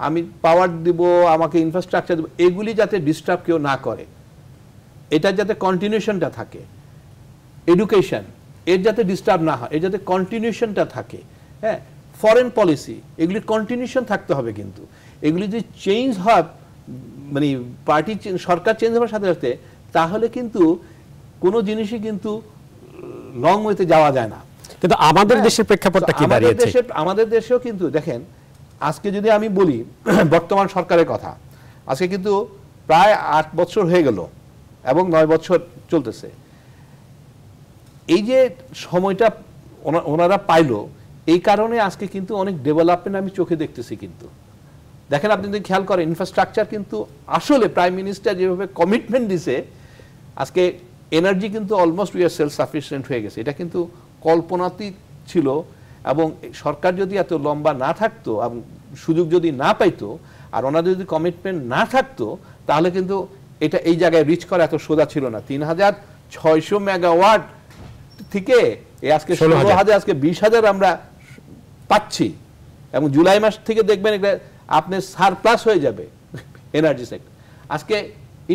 আমি পাওয়ার দিব আমাকে ইনফ্রাস্ট্রাকচার দেবো এগুলি যাতে ডিস্টার্ব কেউ না করে এটা যাতে কন্টিনিউশনটা থাকে এডুকেশন এর যাতে ডিস্টার্ব না হয় এর যাতে কন্টিনিউশনটা থাকে হ্যাঁ ফরেন পলিসি এগুলির কন্টিনিউশন থাকতে হবে কিন্তু এগুলি যদি চেঞ্জ হয় মানে পার্টি সরকার চেঞ্জ হওয়ার সাথে সাথে তাহলে কিন্তু কোনো জিনিসই কিন্তু লং ওয়েতে যাওয়া যায় না কিন্তু আমাদের হ্যাঁ। দেশের প্রেক্ষাপটটা কি দাঁড়িয়েছে আমাদের দেশেও কিন্তু দেখেন আজকে যদি আমি বলি বর্তমান সরকারের কথা আজকে কিন্তু প্রায় আট বছর হয়ে গেল এবং নয় বছর চলতেছে এই যে সময়টা ওনারা পাইল এই কারণে আজকে কিন্তু অনেক ডেভেলপমেন্ট আমি চোখে দেখতেছি কিন্তু দেখেন আপনি যদি খেয়াল করেন ইনফ্রাস্ট্রাকচার কিন্তু আসলে প্রাইম মিনিস্টার যেভাবে কমিটমেন্ট দিছে আজকে এনার্জি কিন্তু almost we are self sufficient হয়ে গেছে এটা কিন্তু কল্পনাতি ছিল এবং সরকার যদি এত লম্বা না থাকতো এবং সুযোগ যদি না পাইতো আর ওনাদের যদি কমিটমেন্ট না থাকতো তাহলে কিন্তু এটা এই জায়গায় রিচ করা এত সোজা ছিল না তিন হাজার ছয়শো মেগাওয়াট থেকে আজকে ষোলো হাজার আজকে বিশ হাজার আমরা পাচ্ছি এবং জুলাই মাস থেকে দেখবেন এটা আপনার সারপ্লাস হয়ে যাবে এনার্জি সেক্টর আজকে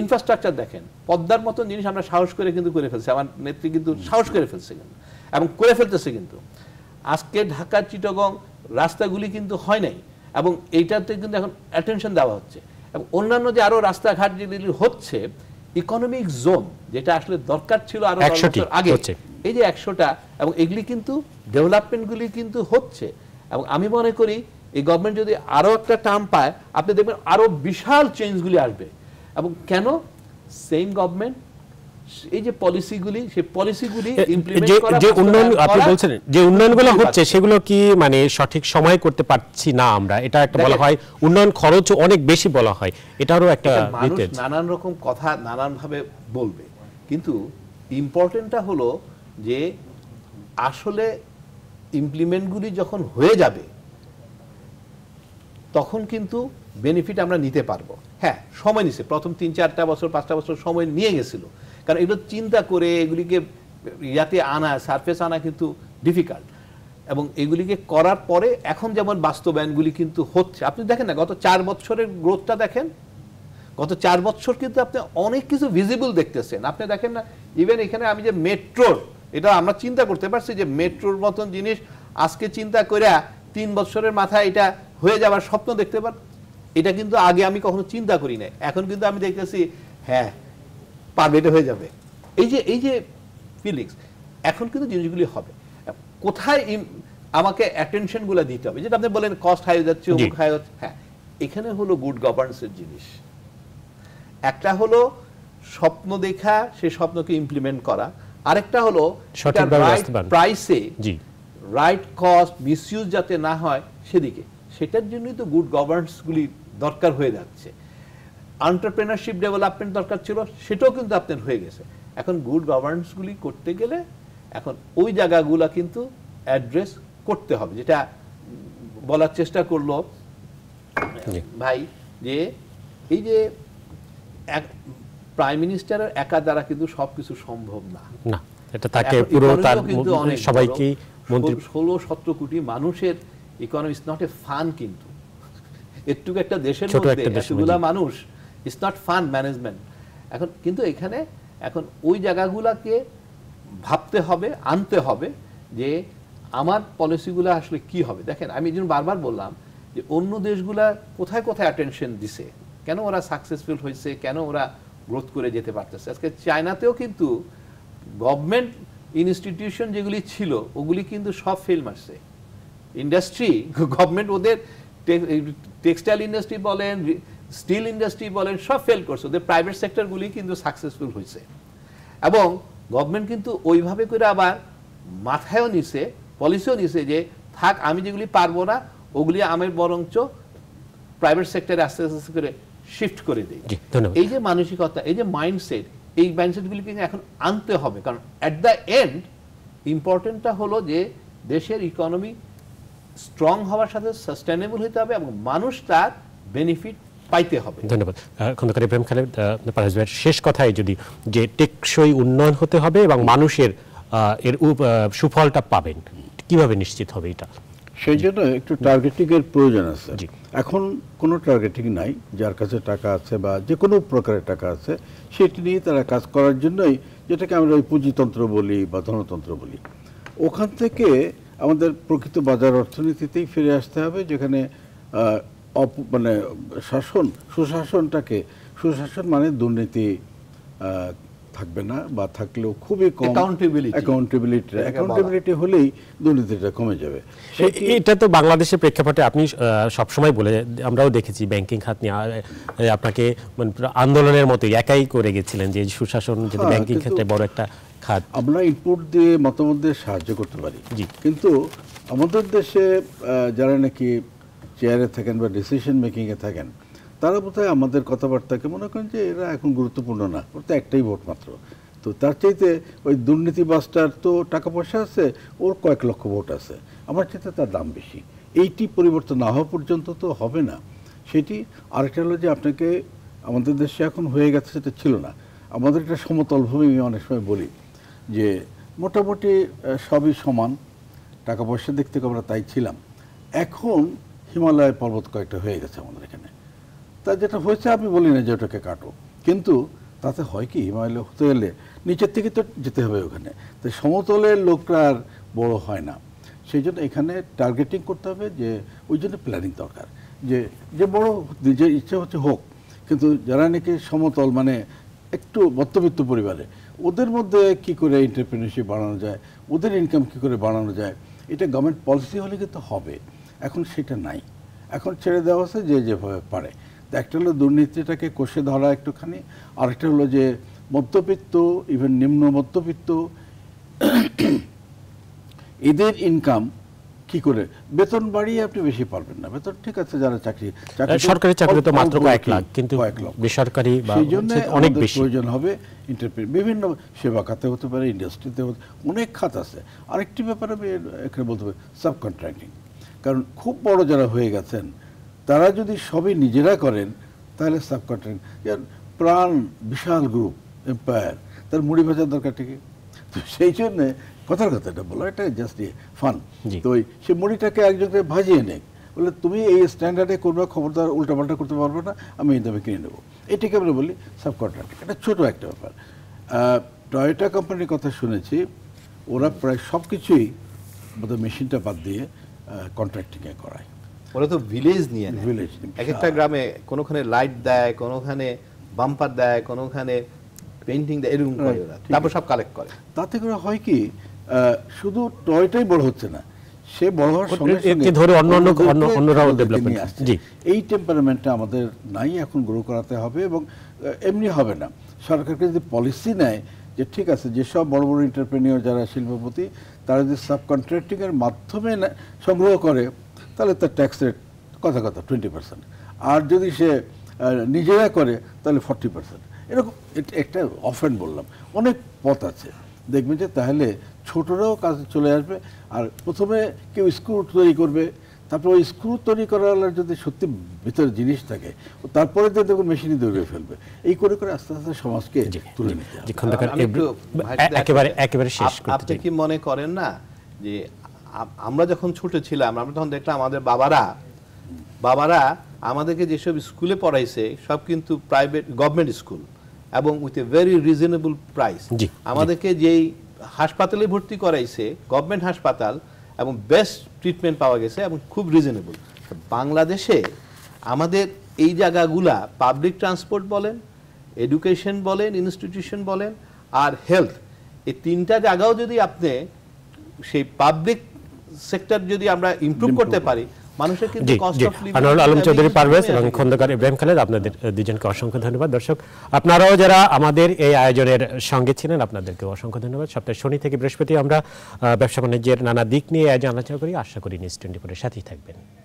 ইনফ্রাস্ট্রাকচার দেখেন পদ্মার মতন জিনিস আমরা সাহস করে কিন্তু করে ফেলছি আমার নেত্রী কিন্তু সাহস করে ফেলছে কিন্তু এবং করে ফেলতেছে কিন্তু আজকে ঢাকা চিটগং রাস্তাগুলি কিন্তু হয় নাই এবং এইটাতে কিন্তু এখন অ্যাটেনশন দেওয়া হচ্ছে এবং অন্যান্য যে আরও রাস্তাঘাট যেগুলি হচ্ছে ইকোনমিক জোন যেটা আসলে দরকার ছিল আরো আগে এই যে একশোটা এবং এগুলি কিন্তু ডেভেলপমেন্টগুলি কিন্তু হচ্ছে এবং আমি মনে করি এই গভর্নমেন্ট যদি আরও একটা টার্ম পায় আপনি দেখবেন আরও বিশাল চেঞ্জগুলি আসবে এবং কেন সেম গভর্নমেন্ট এই যে পলিসিগুলি সেই পলিসিগুলি যে উন্নয়ন আপনি বলছেন যে উন্নয়নগুলো হচ্ছে
সেগুলো কি মানে সঠিক সময় করতে পারছি না আমরা এটা একটা বলা হয় উন্নয়ন খরচ অনেক বেশি বলা হয় এটারও একটা মানুষ
নানান রকম কথা নানান ভাবে বলবে কিন্তু ইম্পর্টেন্টটা হলো যে আসলে ইমপ্লিমেন্টগুলি যখন হয়ে যাবে তখন কিন্তু বেনিফিট আমরা নিতে পারবো হ্যাঁ সময় নিছে প্রথম তিন চারটা বছর পাঁচটা বছর সময় নিয়ে গেছিল কারণ এগুলো চিন্তা করে এগুলিকে ইয়াতে আনা সারফেস আনা কিন্তু ডিফিকাল্ট এবং এগুলিকে করার পরে এখন যেমন বাস্তবায়নগুলি কিন্তু হচ্ছে আপনি দেখেন না গত চার বছরের গ্রোথটা দেখেন গত চার বছর কিন্তু আপনি অনেক কিছু ভিজিবল দেখতেছেন আপনি দেখেন না ইভেন এখানে আমি যে মেট্রোর এটা আমরা চিন্তা করতে পারছি যে মেট্রোর মতন জিনিস আজকে চিন্তা করে তিন বছরের মাথায় এটা হয়ে যাওয়ার স্বপ্ন দেখতে পান এটা কিন্তু আগে আমি কখনো চিন্তা করি না এখন কিন্তু আমি দেখতেছি হ্যাঁ পারবে এটা হয়ে যাবে এই যে এই যে ফিলিংস এখন কিন্তু জিনিসগুলি হবে কোথায় আমাকে অ্যাটেনশনগুলো দিতে হবে যেটা আপনি বলেন কস্ট হাই যাচ্ছে অমুক হাই যাচ্ছে হ্যাঁ এখানে হলো গুড গভর্নেন্সের জিনিস একটা হলো স্বপ্ন দেখা সেই স্বপ্নকে ইমপ্লিমেন্ট করা আরেকটা হলো প্রাইসে রাইট কজ মিসইউজ যাতে না হয় সেদিকে সেটার জন্যই তো গুড গভর্নেন্সগুলি দরকার হয়ে যাচ্ছে আন্টারপ্রেনারশিপ ডেভেলপমেন্ট দরকার ছিল সেটাও কিন্তু আপনার হয়ে গেছে এখন গুড গভর্নেন্সগুলি করতে গেলে এখন ওই জায়গাগুলো কিন্তু অ্যাড্রেস করতে হবে যেটা বলার চেষ্টা করলো ভাই যে এই যে এক প্রাইম মিনিস্টারের একা দ্বারা কিন্তু সবকিছু সম্ভব না
না এটা তাকে পুরো তার সবাইকে
ষোলো সতেরো কোটি মানুষের ইকোনমি নট এ ফান কিন্তু একটা দেশের মধ্যে এতগুলা মানুষ নট ফান ম্যানেজমেন্ট এখন কিন্তু এখানে এখন ওই ভাবতে হবে আনতে হবে যে আমার পলিসিগুলো আসলে কি হবে দেখেন আমি এই বারবার বললাম যে অন্য দেশগুলা কোথায় কোথায় অ্যাটেনশন দিছে কেন ওরা সাকসেসফুল হয়েছে কেন ওরা গ্রোথ করে যেতে পারতেছে আজকে চায়নাতেও কিন্তু গভর্নমেন্ট ইনস্টিটিউশন যেগুলি ছিল ওগুলি কিন্তু সব ফেল মারছে ইন্ডাস্ট্রি গভর্নমেন্ট ওদের টেক্সটাইল ইন্ডাস্ট্রি বলেন স্টিল ইন্ডাস্ট্রি বলেন সব ফেল করছে ওদের প্রাইভেট সেক্টরগুলি কিন্তু সাকসেসফুল হয়েছে এবং গভর্নমেন্ট কিন্তু ওইভাবে করে আবার মাথায়ও নিছে পলিসিও নিছে যে থাক আমি যেগুলি পারবো না ওগুলি আমি বরঞ্চ প্রাইভেট সেক্টরে আস্তে আস্তে করে শিফট করে দিই এই যে মানসিকতা এই যে মাইন্ডসেট এই মাইন্ডসেটগুলিকে এখন আনতে হবে কারণ অ্যাট দ্য এন্ড ইম্পর্টেন্টটা হলো যে দেশের ইকোনমি স্ট্রং হওয়ার সাথে সাস্টেনেবল হতে হবে এবং মানুষ তার বেনিফিট
পাইতে হবে ধন্যবাদ খন্দকার ইব্রাহিম খালেদ আপনার শেষ কথায় যদি যে টেকসই উন্নয়ন হতে হবে এবং মানুষের এর সুফলটা পাবেন কিভাবে নিশ্চিত হবে এটা
সেই জন্য একটু টার্গেটিংয়ের প্রয়োজন আছে এখন কোনো টার্গেটিং নাই যার কাছে টাকা আছে বা যে কোনো প্রকারের টাকা আছে সেটি নিয়ে তারা কাজ করার জন্যই যেটাকে আমরা ওই পুঁজিতন্ত্র বলি বা ধনতন্ত্র বলি ওখান থেকে আমাদের প্রকৃত বাজার অর্থনীতিতেই ফিরে আসতে হবে যেখানে অপ মানে শাসন সুশাসনটাকে সুশাসন মানে দুর্নীতি থাকবে না বা থাকলেও খুবই কম অ্যাকাউন্টেবিলিটি অ্যাকাউন্টেবিলিটি হলেই দুর্নীতিটা কমে যাবে
এটা তো বাংলাদেশের প্রেক্ষাপটে আপনি সবসময় বলে আমরাও দেখেছি ব্যাংকিং খাত নিয়ে আপনাকে মানে আন্দোলনের মতো একাই করে গেছিলেন যে সুশাসন যদি ব্যাংকিং ক্ষেত্রে বড় একটা খাত
আমরা ইনপুট দিয়ে মতামত দিয়ে সাহায্য করতে পারি জি কিন্তু আমাদের দেশে যারা নাকি চেয়ারে থাকেন বা ডিসিশন মেকিংয়ে থাকেন তারা বোধহয় আমাদের কথাবার্তাকে মনে করেন যে এরা এখন গুরুত্বপূর্ণ না ওর তো একটাই ভোট মাত্র তো তার চাইতে ওই দুর্নীতিবাসটার তো টাকা পয়সা আছে ওর কয়েক লক্ষ ভোট আছে আমার চাইতে তার দাম বেশি এইটি পরিবর্তন না হওয়া পর্যন্ত তো হবে না সেটি আরেকটা হলো যে আপনাকে আমাদের দেশে এখন হয়ে গেছে সেটা ছিল না আমাদের একটা সমতল ভূমি আমি অনেক সময় বলি যে মোটামুটি সবই সমান টাকা পয়সার দিক থেকে আমরা তাই ছিলাম এখন হিমালয় পর্বত কয়েকটা হয়ে গেছে আমাদের এখানে তা যেটা হয়েছে আমি বলি না যে ওটাকে কাটো কিন্তু তাতে হয় কি হিমালয় হতে গেলে নিচের থেকে তো যেতে হবে ওখানে তো সমতলের লোকটা আর বড় হয় না সেই জন্য এখানে টার্গেটিং করতে হবে যে ওই জন্য প্ল্যানিং দরকার যে যে বড় নিজের ইচ্ছে হচ্ছে হোক কিন্তু যারা নাকি সমতল মানে একটু মধ্যবিত্ত পরিবারে ওদের মধ্যে কি করে এন্টারপ্রিনারশিপ বাড়ানো যায় ওদের ইনকাম কি করে বাড়ানো যায় এটা গভর্নমেন্ট পলিসি হলে কিন্তু হবে এখন সেটা নাই এখন ছেড়ে দেওয়া আছে যে যেভাবে পারে একটা হলো দুর্নীতিটাকে কষে ধরা একটুখানি আরেকটা হলো যে মধ্যবিত্ত ইভেন নিম্ন মধ্যবিত্ত এদের ইনকাম কি করে বেতন বাড়িয়ে আপনি বেশি পারবেন না বেতন ঠিক আছে যারা চাকরি সরকারি চাকরি তো মাত্র কয়েক লাখ কিন্তু বেসরকারি অনেক বেশি প্রয়োজন হবে বিভিন্ন সেবা খাতে হতে পারে ইন্ডাস্ট্রিতে হতে অনেক খাত আছে আরেকটি ব্যাপার আমি এখানে বলতে পারি সাব কন্ট্রাক্টিং কারণ খুব বড় যারা হয়ে গেছেন তারা যদি সবই নিজেরা করেন তাহলে সাবকন্টিনেন্ট প্রাণ বিশাল গ্রুপ এম্পায়ার তার মুড়ি ভাজার দরকার ঠিক তো সেই জন্যে কথার কথা এটা বলো এটা জাস্ট ফান তো ওই সে মুড়িটাকে একজনকে ভাজিয়ে নেয় বলে তুমি এই স্ট্যান্ডার্ডে করবা খবরদার উল্টাপাল্টা করতে পারবে না আমি এই দামে কিনে নেবো এটাকে আমরা বলি সাব এটা ছোটো একটা ব্যাপার টয়োটা কোম্পানির কথা শুনেছি ওরা প্রায় সব কিছুই মেশিনটা বাদ
দিয়ে কন্ট্রাক্টিংয়ে করায় ওরা তো ভিলেজ নিয়ে ভিলেজ এক একটা গ্রামে কোনোখানে লাইট দেয় কোনোখানে বাম্পার দেয় কোনোখানে পেন্টিং দেয় এরকম হ্যাঁ, করে তারপর সব কালেক্ট করে
তাতে করে হয় কি শুধু টয়টাই বড় হচ্ছে না সে বড় হওয়ার সঙ্গে সঙ্গে ধরে অন্য অন্য অন্য অন্যরাও ডেভেলপমেন্ট জি এই টেম্পারমেন্টটা আমাদের নাই এখন গ্রো করাতে হবে এবং এমনি হবে না সরকারকে যদি পলিসি নেয় যে ঠিক আছে যেসব বড় বড় এন্টারপ্রেনিয়র যারা শিল্পপতি তারা যদি সাব কন্ট্রাক্টিংয়ের মাধ্যমে সংগ্রহ করে তাহলে তার ট্যাক্স রেট কথা কথা টোয়েন্টি পার্সেন্ট আর যদি সে নিজেরা করে তাহলে ফর্টি পার্সেন্ট এরকম একটা অফেন্ড বললাম অনেক পথ আছে দেখবেন যে তাহলে ছোটরাও কাজে চলে আসবে আর প্রথমে কেউ স্ক্রু তৈরি করবে তারপর ওই স্ক্রু তৈরি করার যদি সত্যি ভিতরে জিনিস থাকে তারপরে যে দেখুন মেশিনই হয়ে ফেলবে এই করে করে আস্তে আস্তে সমাজকে তুলে নিতে
একেবারে একেবারে শেষ আপনি কি মনে করেন না যে আমরা যখন ছোট ছিলাম আমরা তখন দেখলাম আমাদের বাবারা বাবারা আমাদেরকে যেসব স্কুলে পড়াইছে সব কিন্তু প্রাইভেট গভর্নমেন্ট স্কুল এবং with a very reasonable price আমাদেরকে যেই হাসপাতালে ভর্তি করাইছে গভর্নমেন্ট হাসপাতাল এবং বেস্ট ট্রিটমেন্ট পাওয়া গেছে এবং খুব রিজনেবল বাংলাদেশে আমাদের এই জায়গাগুলা পাবলিক ট্রান্সপোর্ট বলেন এডুকেশন বলেন ইনস্টিটিউশন বলেন আর হেলথ এই তিনটা জায়গাও যদি আপনি সেই পাবলিক সেক্টর যদি আমরা ইমপ্রুভ করতে পারি মানুষের কিন্তু cost of living Alam Chowdhury Parvez এবং খন্দকার
ইব্রাহিম খালেদ আপনাদের দুজনকে অসংখ্য ধন্যবাদ দর্শক আপনারাও যারা আমাদের এই আয়োজনের সঙ্গে ছিলেন আপনাদেরকে অসংখ্য ধন্যবাদ সপ্তাহে শনি থেকে বৃহস্পতি আমরা ব্যবসা বাণিজ্যের নানা দিক নিয়ে আয়োজন আলোচনা করি আশা করি নিউজ টোয়েন্টি ফোরের সাথেই থাকবেন